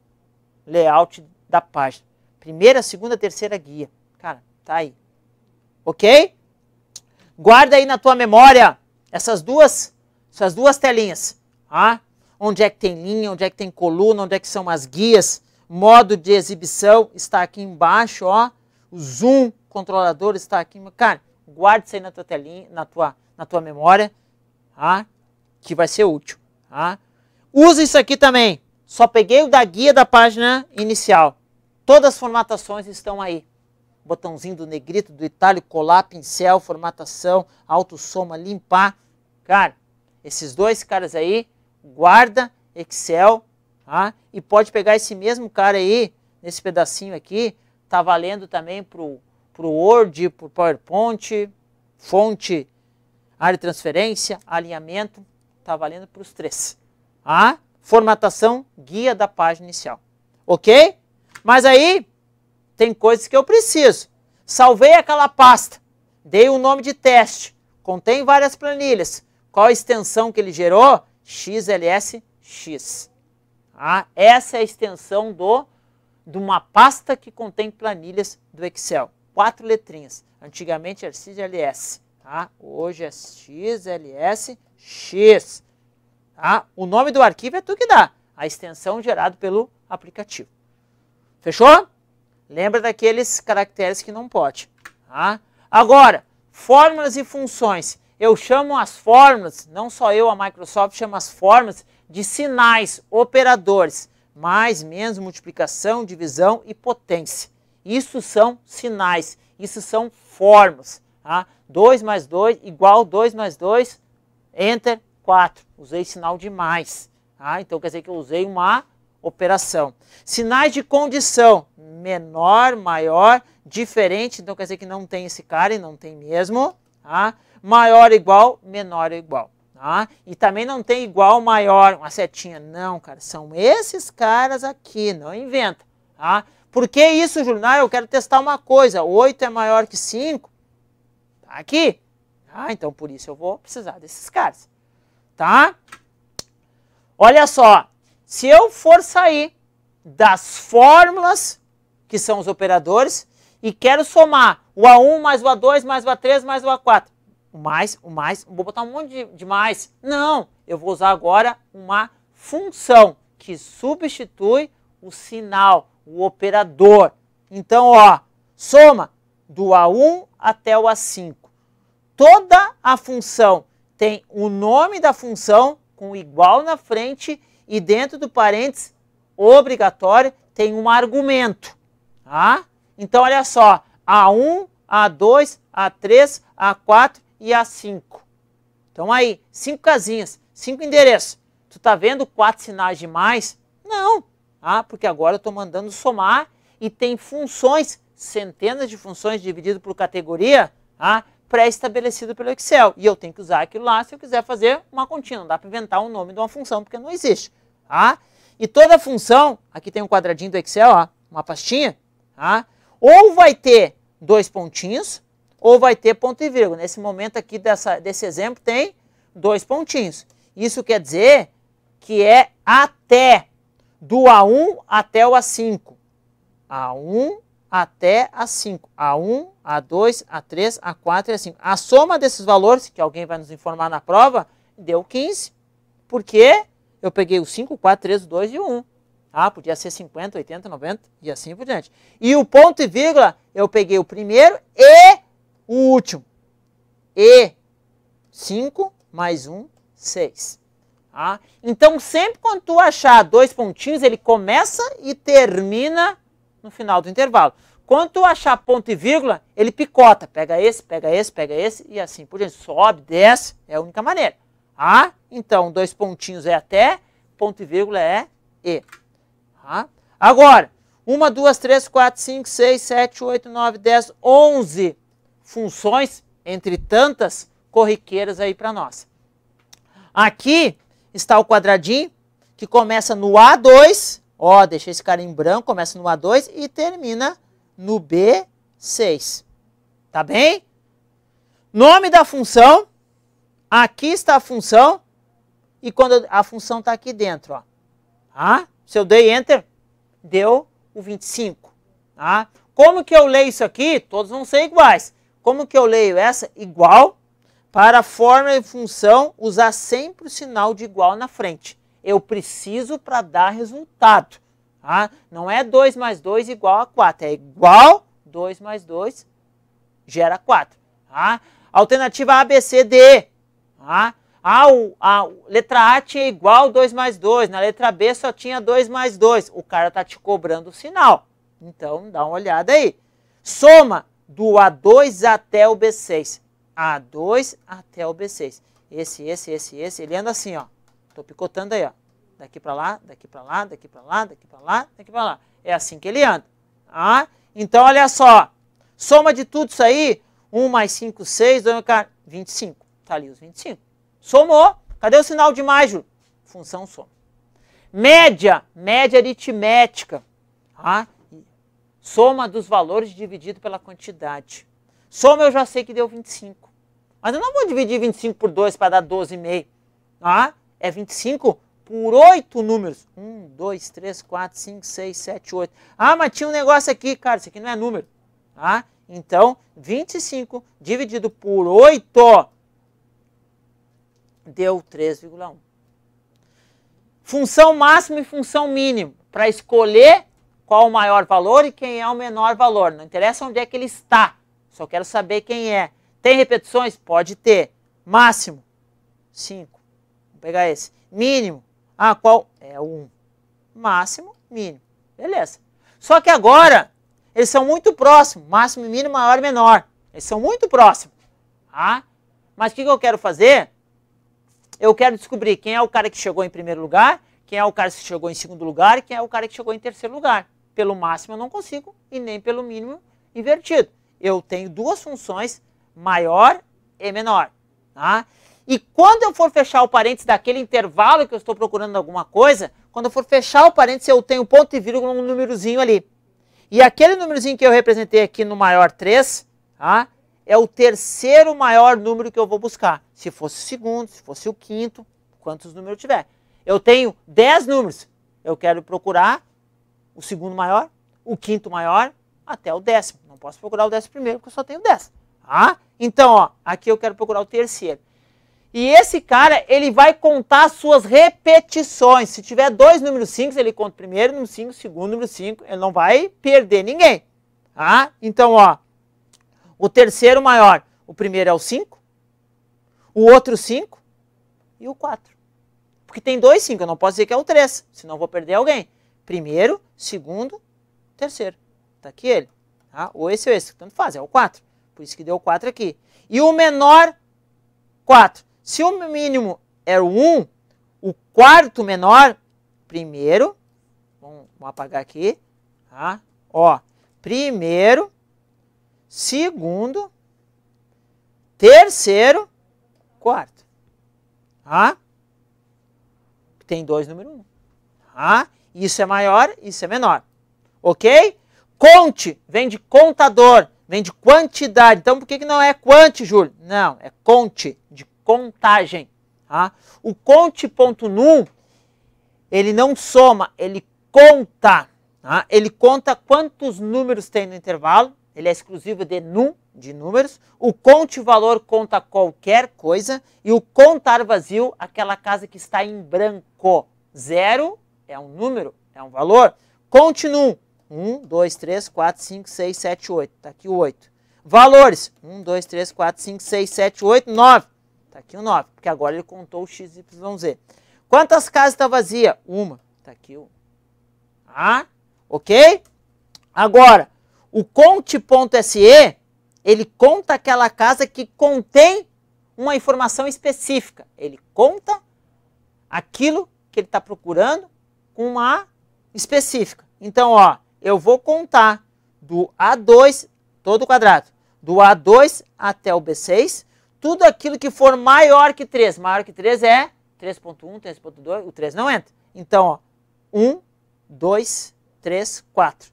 layout da página. Primeira, segunda, terceira guia. Cara, tá aí. Ok? Guarda aí na tua memória essas duas, essas duas telinhas. Ah? Onde é que tem linha, onde é que tem coluna, onde é que são as guias. Modo de exibição está aqui embaixo, ó. O zoom controlador está aqui. Cara, guarde isso aí na tua telinha, na tua, na tua memória, tá? que vai ser útil. Tá? Usa isso aqui também. Só peguei o da guia da página inicial. Todas as formatações estão aí. Botãozinho do negrito, do itálico, colar, pincel, formatação, autossoma, limpar. Cara, esses dois caras aí, guarda Excel, tá? e pode pegar esse mesmo cara aí, nesse pedacinho aqui, tá valendo também para o para o Word, para o PowerPoint, fonte, área de transferência, alinhamento, está valendo para os três. A formatação guia da página inicial. Ok? Mas aí tem coisas que eu preciso. Salvei aquela pasta, dei o um nome de teste, contém várias planilhas. Qual a extensão que ele gerou? XLSX. Ah, essa é a extensão do de uma pasta que contém planilhas do Excel quatro letrinhas. Antigamente era XLS, tá? Hoje é XLSX, tá? O nome do arquivo é tu que dá, a extensão gerado pelo aplicativo. Fechou? Lembra daqueles caracteres que não pode, tá? Agora, fórmulas e funções. Eu chamo as fórmulas, não só eu, a Microsoft chama as fórmulas de sinais, operadores, mais, menos, multiplicação, divisão e potência. Isso são sinais, isso são formas. Tá? 2 mais 2 igual 2 mais 2, enter 4. Usei sinal de mais. Tá? Então quer dizer que eu usei uma operação. Sinais de condição, menor, maior, diferente. Então quer dizer que não tem esse cara e não tem mesmo. Tá? Maior igual, menor igual. Ah, E também não tem igual, maior, uma setinha. Não, cara, são esses caras aqui, não inventa. Ah. Por que isso, jornal? Ah, eu quero testar uma coisa. 8 é maior que 5? Tá aqui. Ah, então por isso eu vou precisar desses caras. Tá? Olha só. Se eu for sair das fórmulas, que são os operadores, e quero somar o A1 mais o A2 mais o A3 mais o A4. O mais, o mais, vou botar um monte de, de mais. Não, eu vou usar agora uma função que substitui o sinal o operador. Então, ó, soma do A1 até o A5. Toda a função tem o nome da função com igual na frente e dentro do parênteses obrigatório tem um argumento. Tá? Então, olha só, A1, A2, A3, A4 e A5. Então aí, cinco casinhas, cinco endereços. Tu tá vendo quatro sinais de mais? Não, ah, porque agora eu estou mandando somar e tem funções, centenas de funções dividido por categoria, ah, pré-estabelecido pelo Excel. E eu tenho que usar aquilo lá se eu quiser fazer uma contínua. Não dá para inventar o um nome de uma função, porque não existe. Ah? E toda função, aqui tem um quadradinho do Excel, ah, uma pastinha, ah? ou vai ter dois pontinhos, ou vai ter ponto e vírgula. Nesse momento aqui dessa, desse exemplo tem dois pontinhos. Isso quer dizer que é até do A1 até o A5. A1 até A5. A1, A2, A3, A4 e A5. A soma desses valores, que alguém vai nos informar na prova, deu 15. Porque eu peguei o 5, 4, 3, 2 e 1. Ah, podia ser 50, 80, 90 e assim por diante. E o ponto e vírgula, eu peguei o primeiro e o último. E 5 mais 1, 6. Tá? Então, sempre quando tu achar dois pontinhos, ele começa e termina no final do intervalo. Quando tu achar ponto e vírgula, ele picota. Pega esse, pega esse, pega esse e assim por diante. Sobe, desce, é a única maneira. Tá? Então, dois pontinhos é até, ponto e vírgula é e. Tá? Agora, 1, 2, 3, 4, 5, 6, 7, 8, 9, 10, 11 funções, entre tantas, corriqueiras aí para nós. Aqui está o quadradinho, que começa no A2, ó, deixei esse cara em branco, começa no A2 e termina no B6. Tá bem? Nome da função. Aqui está a função. E quando a função está aqui dentro, ó. Tá? Se eu dei Enter, deu o 25. Tá? Como que eu leio isso aqui? Todos vão ser iguais. Como que eu leio essa? Igual para a forma e função, usar sempre o sinal de igual na frente. Eu preciso para dar resultado. Tá? Não é 2 mais 2 igual a 4. É igual 2 mais 2 gera 4. Tá? Alternativa A, B, C, D. Tá? A, a, letra A tinha igual 2 mais 2. Na letra B só tinha 2 mais 2. O cara está te cobrando o sinal. Então, dá uma olhada aí. Soma do A2 até o B6. A2 até o B6. Esse, esse, esse, esse, ele anda assim, ó. Tô picotando aí, ó. Daqui para lá, daqui para lá, daqui para lá, daqui para lá, daqui para lá. É assim que ele anda. Ah, então, olha só. Soma de tudo isso aí, 1 mais 5, 6, 2, 25. Tá ali os 25. Somou. Cadê o sinal de mais, Júlio? Função soma. Média, média aritmética. Ah, soma dos valores dividido pela quantidade. Soma eu já sei que deu 25. Mas eu não vou dividir 25 por 2 para dar 12,5. Ah, tá? é 25 por 8 números. 1, 2, 3, 4, 5, 6, 7, 8. Ah, mas tinha um negócio aqui, cara. Isso aqui não é número. Ah, então, 25 dividido por 8 deu 3,1. Função máxima e função mínima. Para escolher qual o maior valor e quem é o menor valor. Não interessa onde é que ele está só quero saber quem é. Tem repetições? Pode ter. Máximo? 5. Vou pegar esse. Mínimo? Ah, qual? É 1. Um. Máximo, mínimo. Beleza. Só que agora, eles são muito próximos. Máximo, mínimo, maior e menor. Eles são muito próximos. Tá? Mas o que eu quero fazer? Eu quero descobrir quem é o cara que chegou em primeiro lugar, quem é o cara que chegou em segundo lugar e quem é o cara que chegou em terceiro lugar. Pelo máximo eu não consigo e nem pelo mínimo invertido eu tenho duas funções, maior e menor. Tá? E quando eu for fechar o parênteses daquele intervalo que eu estou procurando alguma coisa, quando eu for fechar o parênteses, eu tenho ponto e vírgula, um númerozinho ali. E aquele númerozinho que eu representei aqui no maior 3, tá? é o terceiro maior número que eu vou buscar. Se fosse o segundo, se fosse o quinto, quantos números eu tiver. Eu tenho 10 números. Eu quero procurar o segundo maior, o quinto maior, até o décimo. Não posso procurar o décimo primeiro, porque eu só tenho dez. Ah, Então, ó, aqui eu quero procurar o terceiro. E esse cara, ele vai contar suas repetições. Se tiver dois números 5, ele conta o primeiro número 5, segundo número 5. Ele não vai perder ninguém. Ah, Então, ó, o terceiro maior, o primeiro é o 5, o outro 5 e o 4. Porque tem dois 5, eu não posso dizer que é o 3, senão vou perder alguém. Primeiro, segundo, terceiro. Está aqui ele. Tá? Ou esse ou esse. Tanto faz, é o 4. Por isso que deu 4 aqui. E o menor, 4. Se o mínimo era o 1, o quarto menor, primeiro, vamos, apagar aqui, tá? Ó, primeiro, segundo, terceiro, quarto, tá? Tem dois número 1, tá? Isso é maior, isso é menor, ok? Conte vem de contador, vem de quantidade. Então por que, que não é quante, Júlio? Não, é conte, de contagem. Tá? O conte.num, ele não soma, ele conta. Tá? Ele conta quantos números tem no intervalo, ele é exclusivo de num, de números. O conte valor conta qualquer coisa. E o contar vazio, aquela casa que está em branco. Zero é um número, é um valor. Conte num, 1, 2, 3, 4, 5, 6, 7, 8. Está aqui o 8. Valores: 1, 2, 3, 4, 5, 6, 7, 8, 9. Está aqui o 9, porque agora ele contou o x, y, z. Quantas casas está vazias? Uma. Está aqui o. Ah, ok? Agora, o conte.se, ele conta aquela casa que contém uma informação específica. Ele conta aquilo que ele está procurando com uma específica. Então, ó, eu vou contar do A2, todo quadrado, do A2 até o B6, tudo aquilo que for maior que 3. Maior que 3 é 3.1, 3.2, o 3 não entra. Então, ó, 1, 2, 3, 4.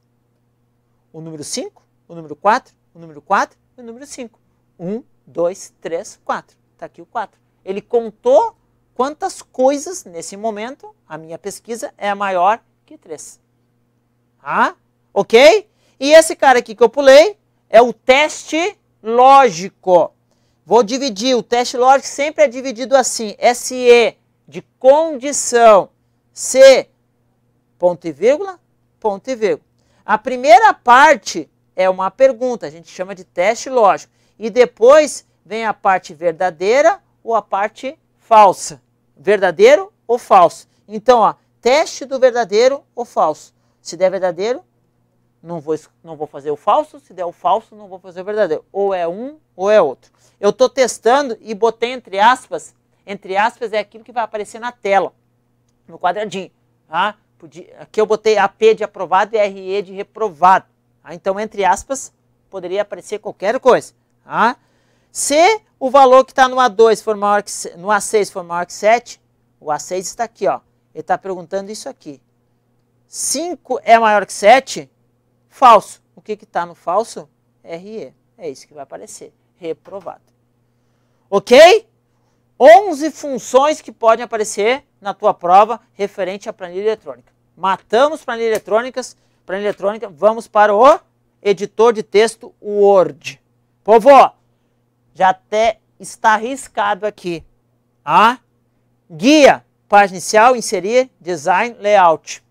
O número 5, o número 4, o número 4 e o número 5. 1, 2, 3, 4. Está aqui o 4. Ele contou quantas coisas, nesse momento, a minha pesquisa é maior que 3. Tá? Ok? E esse cara aqui que eu pulei é o teste lógico. Vou dividir, o teste lógico sempre é dividido assim, SE de condição, C, ponto e vírgula, ponto e vírgula. A primeira parte é uma pergunta, a gente chama de teste lógico. E depois vem a parte verdadeira ou a parte falsa. Verdadeiro ou falso? Então, ó, teste do verdadeiro ou falso. Se der verdadeiro, não vou, não vou fazer o falso. Se der o falso, não vou fazer o verdadeiro. Ou é um ou é outro. Eu estou testando e botei entre aspas. Entre aspas é aquilo que vai aparecer na tela, no quadradinho. Tá? Aqui eu botei AP de aprovado e RE de reprovado. Tá? Então, entre aspas, poderia aparecer qualquer coisa. Tá? Se o valor que está no A2 for maior que, no A6 for maior que 7, o A6 está aqui, ó. Ele está perguntando isso aqui. 5 é maior que 7, falso. O que está no falso? RE. É isso que vai aparecer. Reprovado. Ok? 11 funções que podem aparecer na tua prova referente à planilha eletrônica. Matamos planilha eletrônicas, planilha eletrônica, vamos para o editor de texto Word. Povo, já até está arriscado aqui. ah, guia, página inicial, inserir, design, layout.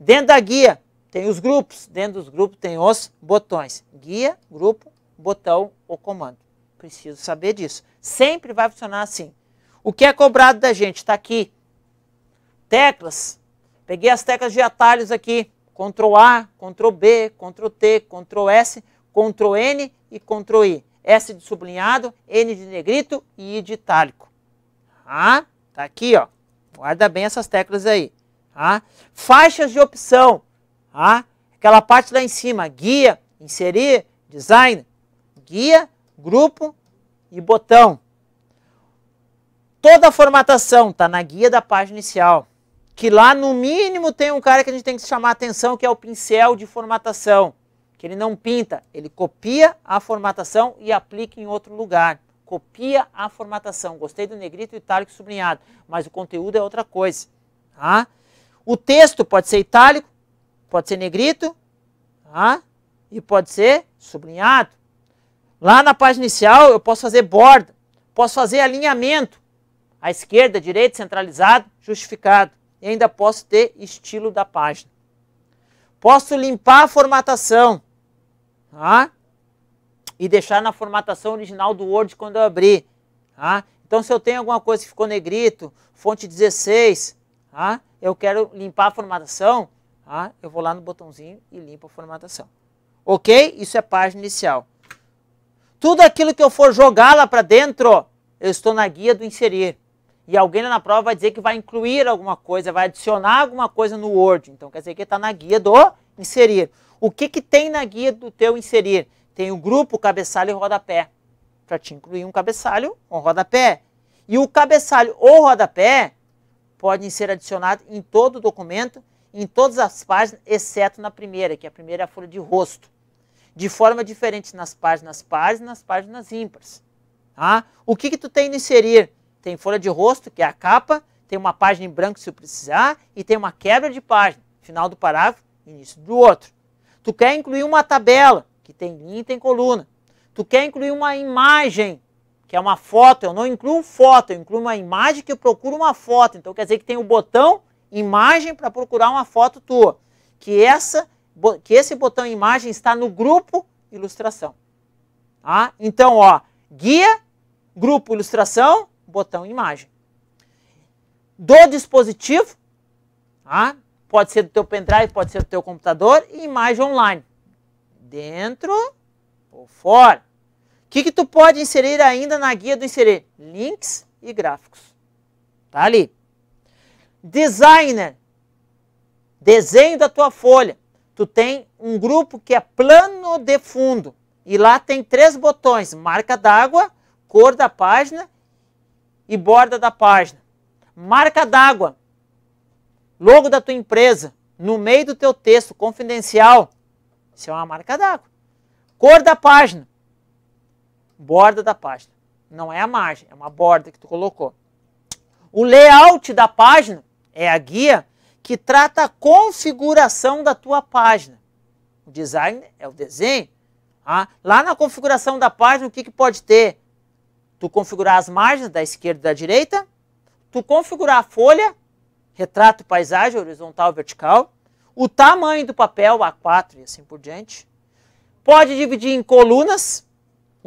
Dentro da guia tem os grupos, dentro dos grupos tem os botões. Guia, grupo, botão ou comando. Preciso saber disso. Sempre vai funcionar assim. O que é cobrado da gente? Está aqui. Teclas. Peguei as teclas de atalhos aqui. Ctrl A, Ctrl B, Ctrl T, Ctrl S, Ctrl N e Ctrl I. S de sublinhado, N de negrito e I de itálico. Ah, tá aqui, ó. Guarda bem essas teclas aí. Tá? Faixas de opção, tá? aquela parte lá em cima, guia, inserir, design, guia, grupo e botão. Toda a formatação está na guia da página inicial, que lá no mínimo tem um cara que a gente tem que chamar a atenção, que é o pincel de formatação, que ele não pinta, ele copia a formatação e aplica em outro lugar. Copia a formatação. Gostei do negrito, itálico sublinhado, mas o conteúdo é outra coisa. Tá? O texto pode ser itálico, pode ser negrito tá? e pode ser sublinhado. Lá na página inicial eu posso fazer borda, posso fazer alinhamento. À esquerda, à direita, centralizado, justificado. E ainda posso ter estilo da página. Posso limpar a formatação tá? e deixar na formatação original do Word quando eu abrir. Tá? Então, se eu tenho alguma coisa que ficou negrito, fonte 16, tá? eu quero limpar a formatação, ah, eu vou lá no botãozinho e limpo a formatação. Ok? Isso é página inicial. Tudo aquilo que eu for jogar lá para dentro, eu estou na guia do inserir. E alguém lá na prova vai dizer que vai incluir alguma coisa, vai adicionar alguma coisa no Word. Então quer dizer que está na guia do inserir. O que, que tem na guia do teu inserir? Tem o grupo, cabeçalho e rodapé. Para te incluir um cabeçalho, um rodapé. E o cabeçalho ou rodapé podem ser adicionados em todo o documento, em todas as páginas, exceto na primeira, que é a primeira é a folha de rosto. De forma diferente nas páginas pares e nas páginas ímpares. Tá? O que, que tu tem de inserir? Tem folha de rosto, que é a capa, tem uma página em branco se precisar, e tem uma quebra de página, final do parágrafo, início do outro. Tu quer incluir uma tabela, que tem linha e tem coluna. Tu quer incluir uma imagem que é uma foto, eu não incluo foto, eu incluo uma imagem que eu procuro uma foto. Então quer dizer que tem o um botão imagem para procurar uma foto tua. Que essa que esse botão imagem está no grupo ilustração. Tá? Então, ó, guia, grupo ilustração, botão imagem. Do dispositivo, tá? pode ser do teu pendrive, pode ser do teu computador, e imagem online. Dentro ou fora. O que, que tu pode inserir ainda na guia do inserir? Links e gráficos. Tá ali. Designer. Desenho da tua folha. Tu tem um grupo que é plano de fundo. E lá tem três botões: marca d'água, cor da página e borda da página. Marca d'água, logo da tua empresa, no meio do teu texto confidencial. Isso é uma marca d'água. Cor da página, borda da página. Não é a margem, é uma borda que tu colocou. O layout da página é a guia que trata a configuração da tua página. O design é o desenho. Ah, lá na configuração da página, o que, que pode ter? Tu configurar as margens da esquerda e da direita, tu configurar a folha, retrato, paisagem, horizontal, vertical, o tamanho do papel, A4 e assim por diante. Pode dividir em colunas,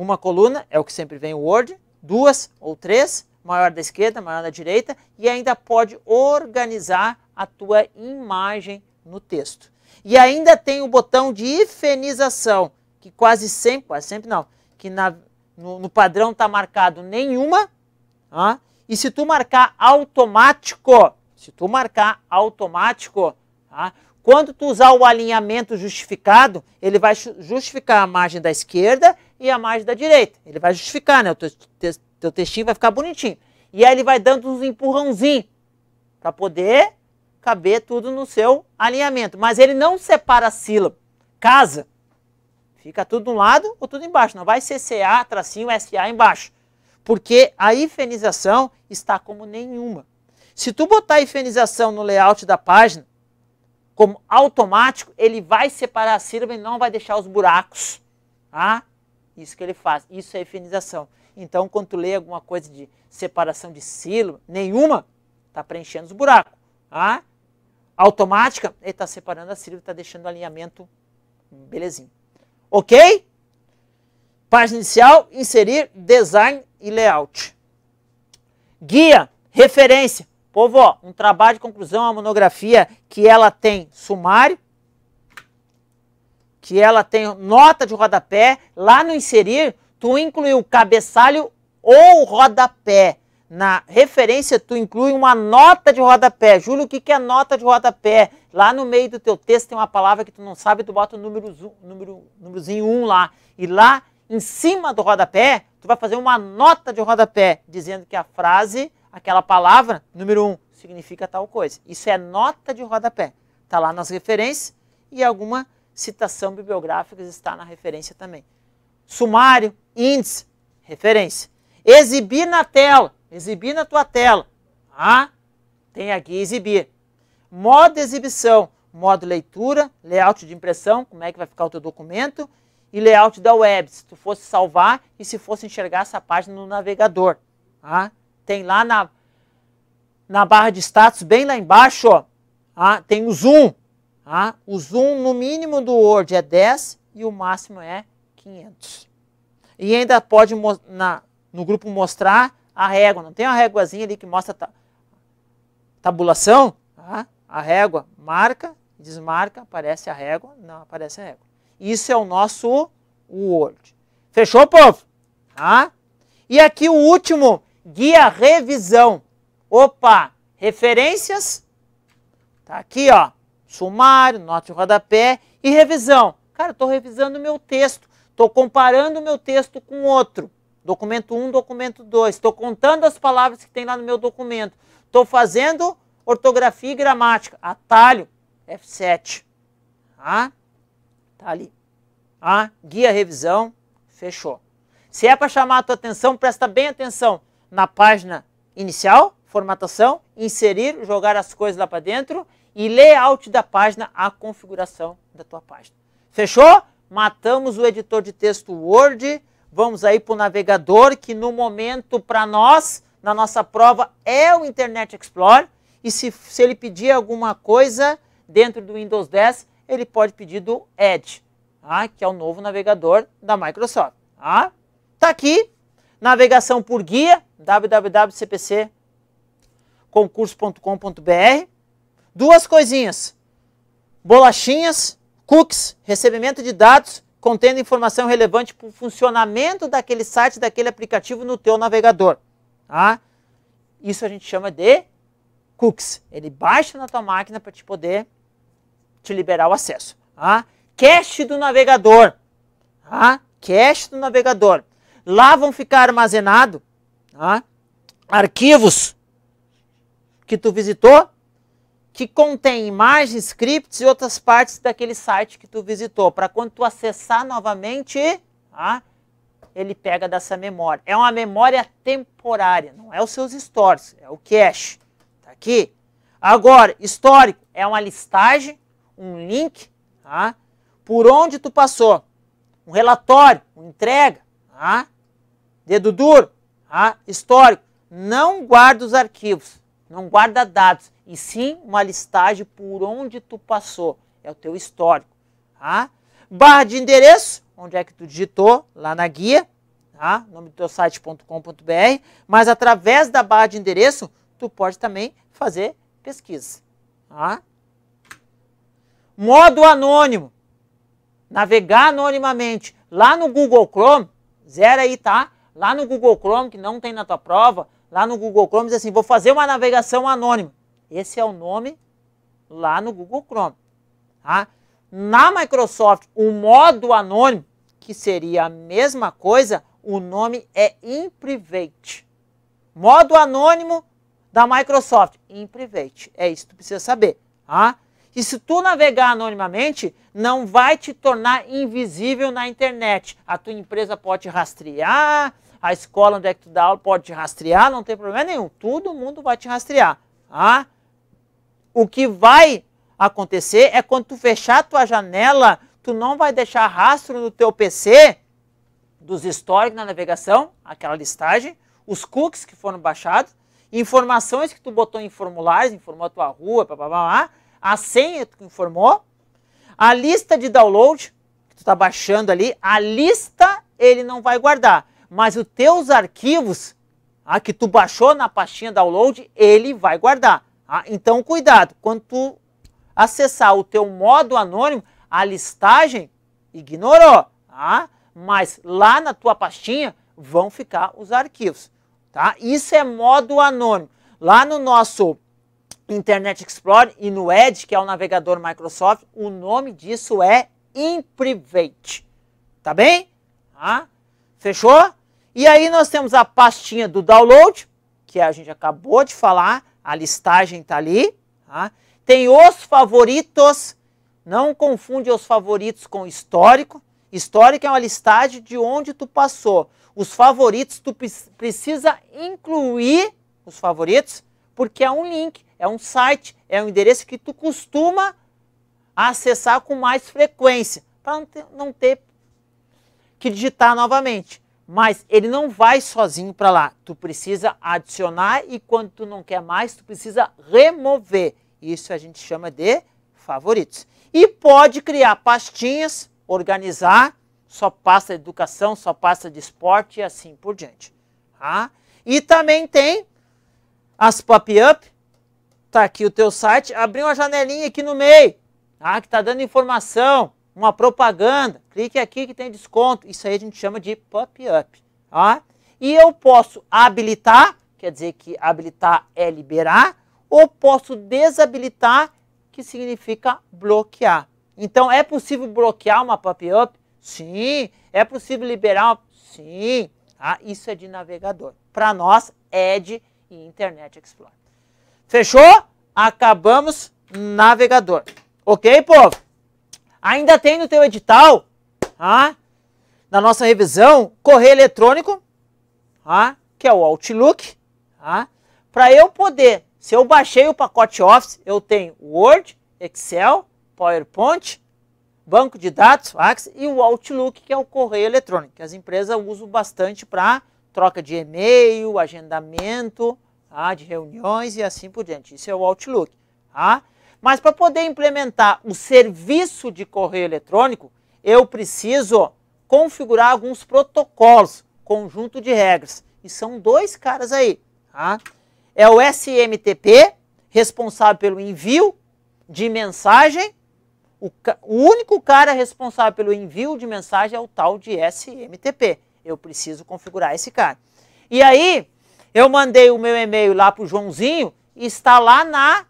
uma coluna é o que sempre vem o Word, duas ou três, maior da esquerda, maior da direita, e ainda pode organizar a tua imagem no texto. E ainda tem o botão de hifenização que quase sempre, quase sempre não, que na, no, no padrão está marcado nenhuma, ah, e se tu marcar automático, se tu marcar automático, ah, quando tu usar o alinhamento justificado, ele vai justificar a margem da esquerda e a margem da direita. Ele vai justificar, né? O teu, te, teu textinho vai ficar bonitinho. E aí ele vai dando uns empurrãozinhos para poder caber tudo no seu alinhamento. Mas ele não separa a sílaba. Casa. Fica tudo de um lado ou tudo embaixo. Não vai CA, tracinho, SA embaixo. Porque a hifenização está como nenhuma. Se tu botar a hifenização no layout da página, como automático, ele vai separar a sílaba e não vai deixar os buracos. Tá? Isso que ele faz, isso é efenização. Então, quando tu lê alguma coisa de separação de sílaba, nenhuma, está preenchendo os buracos. Ah? Automática, ele está separando a sílaba, está deixando o alinhamento belezinho. Ok? Página inicial, inserir design e layout. Guia, referência. Povo, ó, um trabalho de conclusão, uma monografia que ela tem sumário, que ela tem nota de rodapé, lá no inserir, tu inclui o cabeçalho ou rodapé. Na referência, tu inclui uma nota de rodapé. Júlio, o que, que é nota de rodapé? Lá no meio do teu texto tem uma palavra que tu não sabe, tu bota o número, número, númerozinho 1 um lá. E lá em cima do rodapé, tu vai fazer uma nota de rodapé, dizendo que a frase, aquela palavra, número 1, um, significa tal coisa. Isso é nota de rodapé. Tá lá nas referências e alguma citação bibliográfica está na referência também. Sumário, índice, referência. Exibir na tela, exibir na tua tela. Ah, tem aqui exibir. Modo de exibição, modo leitura, layout de impressão, como é que vai ficar o teu documento, e layout da web, se tu fosse salvar e se fosse enxergar essa página no navegador. Ah, tem lá na, na barra de status, bem lá embaixo, ó, ah, tem o zoom, Tá? O zoom no mínimo do Word é 10 e o máximo é 500. E ainda pode na, no grupo mostrar a régua. Não tem uma réguazinha ali que mostra ta tabulação? Tá? A régua marca, desmarca, aparece a régua, não aparece a régua. Isso é o nosso Word. Fechou, povo? Tá? E aqui o último, guia revisão. Opa, referências. Tá aqui, ó sumário, nota rodapé e revisão. Cara, estou revisando o meu texto, estou comparando o meu texto com outro. Documento 1, um, documento 2. Estou contando as palavras que tem lá no meu documento. Estou fazendo ortografia e gramática. Atalho, F7. Tá? Ah, tá ali. Ah, Guia revisão, fechou. Se é para chamar a tua atenção, presta bem atenção na página inicial, formatação, inserir, jogar as coisas lá para dentro e layout da página a configuração da tua página. Fechou? Matamos o editor de texto Word, vamos aí para o navegador, que no momento para nós, na nossa prova, é o Internet Explorer. E se, se ele pedir alguma coisa dentro do Windows 10, ele pode pedir do Edge, tá? que é o novo navegador da Microsoft. Tá, tá aqui, navegação por guia, www.cpc.concurso.com.br. Duas coisinhas: bolachinhas, cookies, recebimento de dados contendo informação relevante para o funcionamento daquele site, daquele aplicativo no teu navegador. Tá? Isso a gente chama de cookies. Ele baixa na tua máquina para te poder te liberar o acesso. Tá? Cache do navegador. Tá? Cache do navegador. Lá vão ficar armazenados, tá? arquivos que tu visitou que contém imagens, scripts e outras partes daquele site que tu visitou, para quando tu acessar novamente, tá? ele pega dessa memória. É uma memória temporária, não é os seus stories, é o cache. Tá aqui. Agora, histórico é uma listagem, um link, tá? por onde tu passou. Um relatório, uma entrega, tá? dedo duro, tá? histórico. Não guarda os arquivos não guarda dados, e sim uma listagem por onde tu passou, é o teu histórico. Tá? Barra de endereço, onde é que tu digitou, lá na guia, tá? nome do teu site.com.br, mas através da barra de endereço, tu pode também fazer pesquisa. Tá? Modo anônimo, navegar anonimamente. Lá no Google Chrome, zero aí, tá? Lá no Google Chrome, que não tem na tua prova, lá no Google Chrome diz assim: vou fazer uma navegação anônima. Esse é o nome lá no Google Chrome. Tá? Na Microsoft, o modo anônimo, que seria a mesma coisa, o nome é InPrivate. Modo anônimo da Microsoft, InPrivate. É isso que tu precisa saber. Tá? E se tu navegar anonimamente, não vai te tornar invisível na internet. A tua empresa pode rastrear, a escola onde é que tu dá aula pode te rastrear, não tem problema nenhum. Todo mundo vai te rastrear. Tá? O que vai acontecer é quando tu fechar a tua janela, tu não vai deixar rastro no teu PC dos históricos na navegação, aquela listagem, os cookies que foram baixados, informações que tu botou em formulários, informou a tua rua, blá, blá, blá, a senha que tu informou, a lista de download que tu está baixando ali, a lista ele não vai guardar mas os teus arquivos ah, que tu baixou na pastinha download, ele vai guardar. Ah, então cuidado, quando tu acessar o teu modo anônimo, a listagem ignorou, ah, mas lá na tua pastinha vão ficar os arquivos. Tá? Isso é modo anônimo. Lá no nosso Internet Explorer e no Edge, que é o navegador Microsoft, o nome disso é InPrivate, Tá bem? Ah, fechou? E aí nós temos a pastinha do download, que a gente acabou de falar, a listagem está ali. Tá? Tem os favoritos, não confunde os favoritos com histórico. Histórico é uma listagem de onde tu passou. Os favoritos, tu precisa incluir os favoritos, porque é um link, é um site, é um endereço que tu costuma acessar com mais frequência, para não, não ter que digitar novamente mas ele não vai sozinho para lá. Tu precisa adicionar e quando tu não quer mais, tu precisa remover. Isso a gente chama de favoritos. E pode criar pastinhas, organizar, só pasta de educação, só pasta de esporte e assim por diante. Tá? E também tem as pop-up, tá aqui o teu site, abriu uma janelinha aqui no meio, tá? que está dando informação, uma propaganda, clique aqui que tem desconto. Isso aí a gente chama de pop-up. Tá? E eu posso habilitar, quer dizer que habilitar é liberar, ou posso desabilitar, que significa bloquear. Então, é possível bloquear uma pop-up? Sim. É possível liberar? Sim. Tá? Isso é de navegador. Para nós, Edge é e Internet Explorer. Fechou? Acabamos navegador. Ok, povo? Ainda tem no teu edital, ah, na nossa revisão, correio eletrônico, ah, que é o Outlook, ah, para eu poder, se eu baixei o pacote Office, eu tenho Word, Excel, PowerPoint, banco de dados, fax e o Outlook, que é o correio eletrônico, que as empresas usam bastante para troca de e-mail, agendamento, ah, de reuniões e assim por diante. Isso é o Outlook. ah. Mas para poder implementar o serviço de correio eletrônico, eu preciso configurar alguns protocolos, conjunto de regras. E são dois caras aí. Tá? É o SMTP, responsável pelo envio de mensagem. O, o único cara responsável pelo envio de mensagem é o tal de SMTP. Eu preciso configurar esse cara. E aí, eu mandei o meu e-mail lá para o Joãozinho e está lá na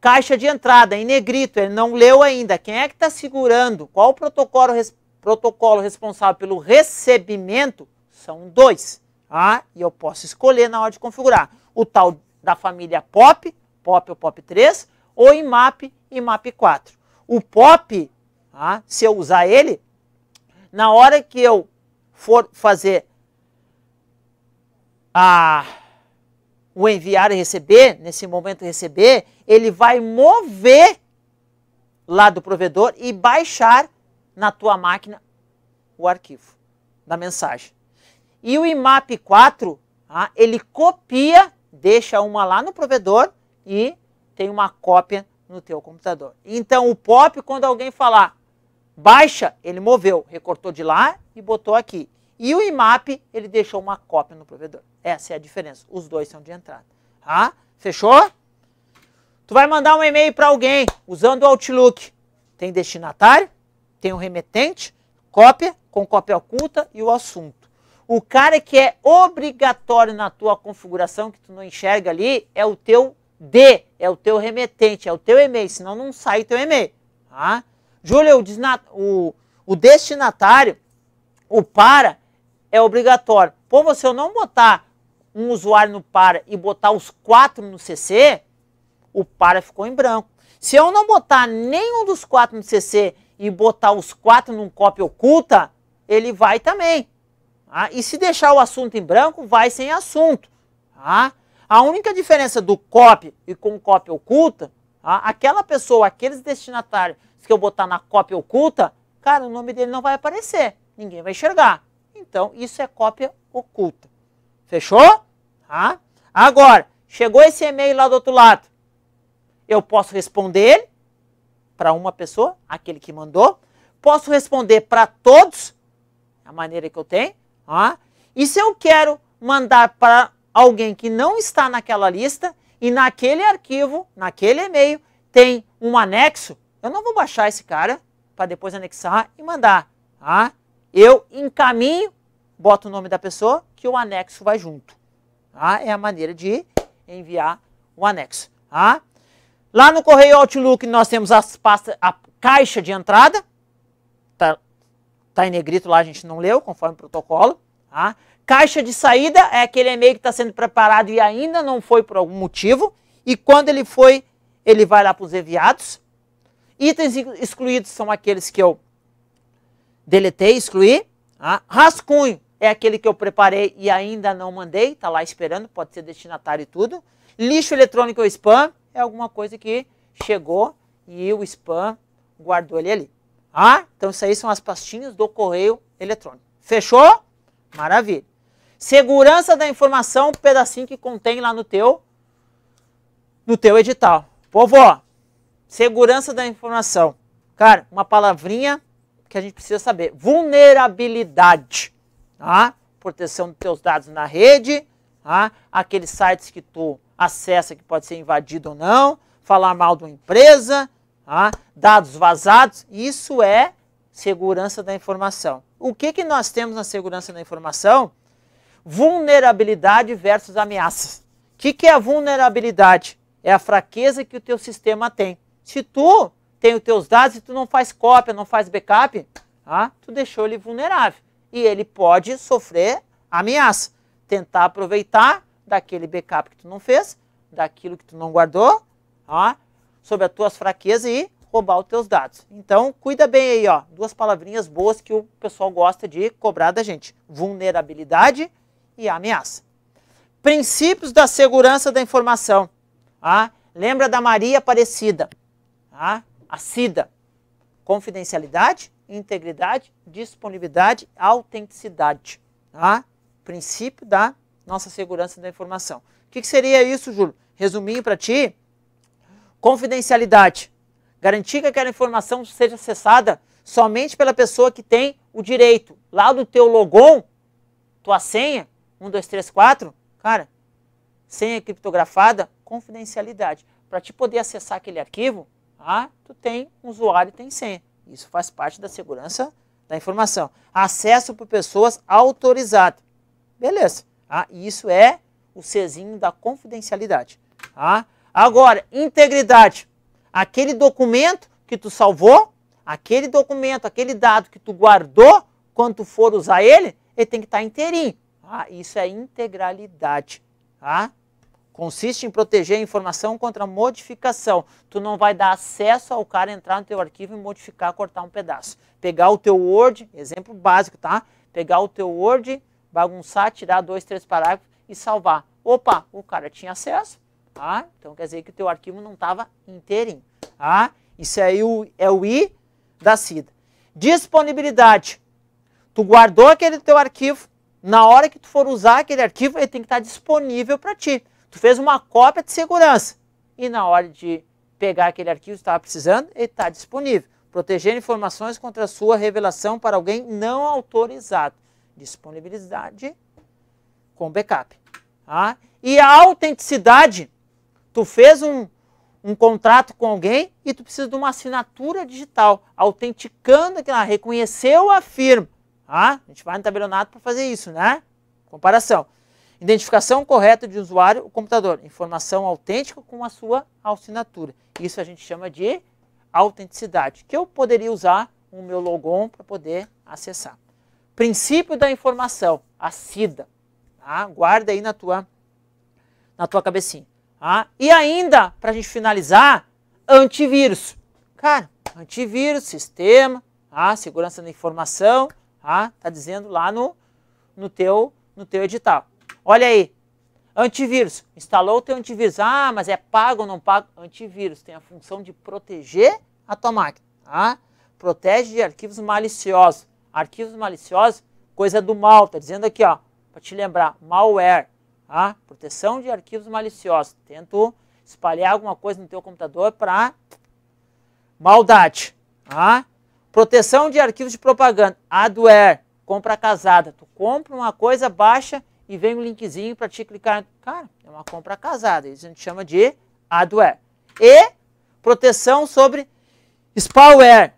Caixa de entrada, em negrito, ele não leu ainda. Quem é que está segurando? Qual o protocolo, res, protocolo responsável pelo recebimento? São dois. Ah, e eu posso escolher na hora de configurar. O tal da família POP, POP ou POP 3, ou IMAP, IMAP 4. O POP, ah, se eu usar ele, na hora que eu for fazer a, ah, o enviar e receber, nesse momento receber, ele vai mover lá do provedor e baixar na tua máquina o arquivo da mensagem. E o IMAP 4, tá? ele copia, deixa uma lá no provedor e tem uma cópia no teu computador. Então o POP, quando alguém falar baixa, ele moveu, recortou de lá e botou aqui. E o IMAP, ele deixou uma cópia no provedor. Essa é a diferença. Os dois são de entrada. Tá? Fechou? Tu vai mandar um e-mail para alguém usando o Outlook. Tem destinatário, tem o um remetente, cópia com cópia oculta e o assunto. O cara que é obrigatório na tua configuração, que tu não enxerga ali, é o teu D, é o teu remetente, é o teu e-mail, senão não sai teu e-mail. Tá? Júlia, o, o, o destinatário, o para, é obrigatório. Pô, você não botar um usuário no para e botar os quatro no CC, o para ficou em branco. Se eu não botar nenhum dos quatro no CC e botar os quatro num cópia oculta, ele vai também. Tá? E se deixar o assunto em branco, vai sem assunto. Tá? A única diferença do copy e com cópia oculta, tá? aquela pessoa, aqueles destinatários que eu botar na cópia oculta, cara, o nome dele não vai aparecer, ninguém vai enxergar. Então, isso é cópia oculta. Fechou? Tá? Agora, chegou esse e-mail lá do outro lado. Eu posso responder para uma pessoa, aquele que mandou. Posso responder para todos, é a maneira que eu tenho. Ah. E se eu quero mandar para alguém que não está naquela lista e naquele arquivo, naquele e-mail, tem um anexo, eu não vou baixar esse cara para depois anexar e mandar. ah. Eu encaminho, boto o nome da pessoa, que o anexo vai junto. ah. É a maneira de enviar o anexo. ah. Lá no correio Outlook nós temos as a caixa de entrada, tá, tá em negrito lá, a gente não leu, conforme o protocolo. Tá? Caixa de saída é aquele e-mail que está sendo preparado e ainda não foi por algum motivo. E quando ele foi, ele vai lá para os enviados. Itens excluídos são aqueles que eu deletei, excluí. Tá? Rascunho é aquele que eu preparei e ainda não mandei, está lá esperando, pode ser destinatário e tudo. Lixo eletrônico ou spam é alguma coisa que chegou e o spam guardou ele ali. Ah, então isso aí são as pastinhas do correio eletrônico. Fechou? Maravilha. Segurança da informação, pedacinho que contém lá no teu no teu edital. Povo, segurança da informação. Cara, uma palavrinha que a gente precisa saber. Vulnerabilidade. Tá? Proteção dos teus dados na rede. Tá? Aqueles sites que tu acessa que pode ser invadido ou não, falar mal de uma empresa, tá? dados vazados, isso é segurança da informação. O que, que nós temos na segurança da informação? Vulnerabilidade versus ameaças. O que, que é a vulnerabilidade? É a fraqueza que o teu sistema tem. Se tu tem os teus dados e tu não faz cópia, não faz backup, ah, tu deixou ele vulnerável. E ele pode sofrer ameaça. Tentar aproveitar daquele backup que tu não fez, daquilo que tu não guardou, ó, sobre as tuas fraquezas e roubar os teus dados. Então, cuida bem aí, ó, duas palavrinhas boas que o pessoal gosta de cobrar da gente: vulnerabilidade e ameaça. Princípios da segurança da informação. Ah, lembra da Maria Aparecida, ah, a Cida. Confidencialidade, integridade, disponibilidade, autenticidade. Ah, princípio da nossa segurança da informação. O que, que seria isso, Júlio? Resuminho para ti: confidencialidade. Garantir que aquela informação seja acessada somente pela pessoa que tem o direito. Lá do teu logon, tua senha, 1, 2, 3, 4, cara, senha criptografada, confidencialidade. Para te poder acessar aquele arquivo, ah, tu tem usuário e tem senha. Isso faz parte da segurança da informação. Acesso por pessoas autorizadas. Beleza. Tá? E isso é o Czinho da confidencialidade. Tá? Agora, integridade. Aquele documento que tu salvou, aquele documento, aquele dado que tu guardou, quando tu for usar ele, ele tem que estar tá inteirinho. Tá? Isso é integralidade. Tá? Consiste em proteger a informação contra modificação. Tu não vai dar acesso ao cara entrar no teu arquivo e modificar, cortar um pedaço. Pegar o teu Word, exemplo básico, tá? Pegar o teu Word bagunçar, tirar dois, três parágrafos e salvar. Opa, o cara tinha acesso, tá? Então quer dizer que o teu arquivo não estava inteirinho, tá? Isso aí é o I da cida. Disponibilidade. Tu guardou aquele teu arquivo, na hora que tu for usar aquele arquivo, ele tem que estar tá disponível para ti. Tu fez uma cópia de segurança e na hora de pegar aquele arquivo que estava precisando, ele está disponível. Proteger informações contra sua revelação para alguém não autorizado. Disponibilidade com backup. Tá? E a autenticidade, tu fez um, um contrato com alguém e tu precisa de uma assinatura digital, autenticando aquilo lá, reconheceu a firma. Tá? A gente vai no tabelionato para fazer isso, né? Comparação. Identificação correta de usuário, o computador. Informação autêntica com a sua assinatura. Isso a gente chama de autenticidade, que eu poderia usar o meu logon para poder acessar. Princípio da informação, a SIDA. Tá? Guarda aí na tua, na tua cabecinha. Tá? E ainda, para a gente finalizar, antivírus. Cara, antivírus, sistema, tá? segurança da informação, tá? tá dizendo lá no, no, teu, no teu edital. Olha aí, antivírus. Instalou o teu antivírus. Ah, mas é pago ou não pago? Antivírus tem a função de proteger a tua máquina. Tá? Protege de arquivos maliciosos. Arquivos maliciosos, coisa do mal, tá dizendo aqui, ó, para te lembrar, malware, tá? Proteção de arquivos maliciosos. Tento espalhar alguma coisa no teu computador para maldade, tá? Proteção de arquivos de propaganda, adware, compra casada. Tu compra uma coisa, baixa e vem um linkzinho para te clicar. Cara, é uma compra casada. Isso a gente chama de adware. E proteção sobre spyware,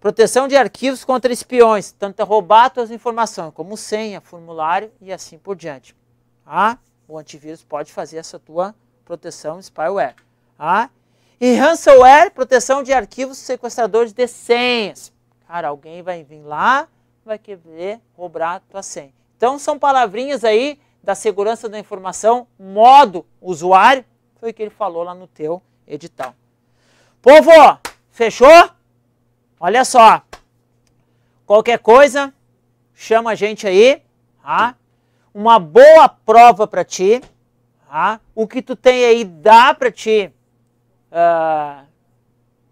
Proteção de arquivos contra espiões, tanto é roubar suas informações, como senha, formulário e assim por diante. Ah, o antivírus pode fazer essa tua proteção spyware. Ah, e ransomware, proteção de arquivos sequestradores de senhas. Cara, alguém vai vir lá, vai querer roubar tua senha. Então são palavrinhas aí da segurança da informação, modo usuário, foi o que ele falou lá no teu edital. Povo, fechou? Olha só. Qualquer coisa, chama a gente aí, tá? Uma boa prova para ti, tá? O que tu tem aí dá para ti uh,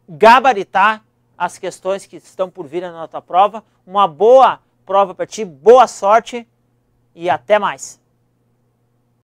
gabaritar as questões que estão por vir na tua prova. Uma boa prova para ti, boa sorte e até mais.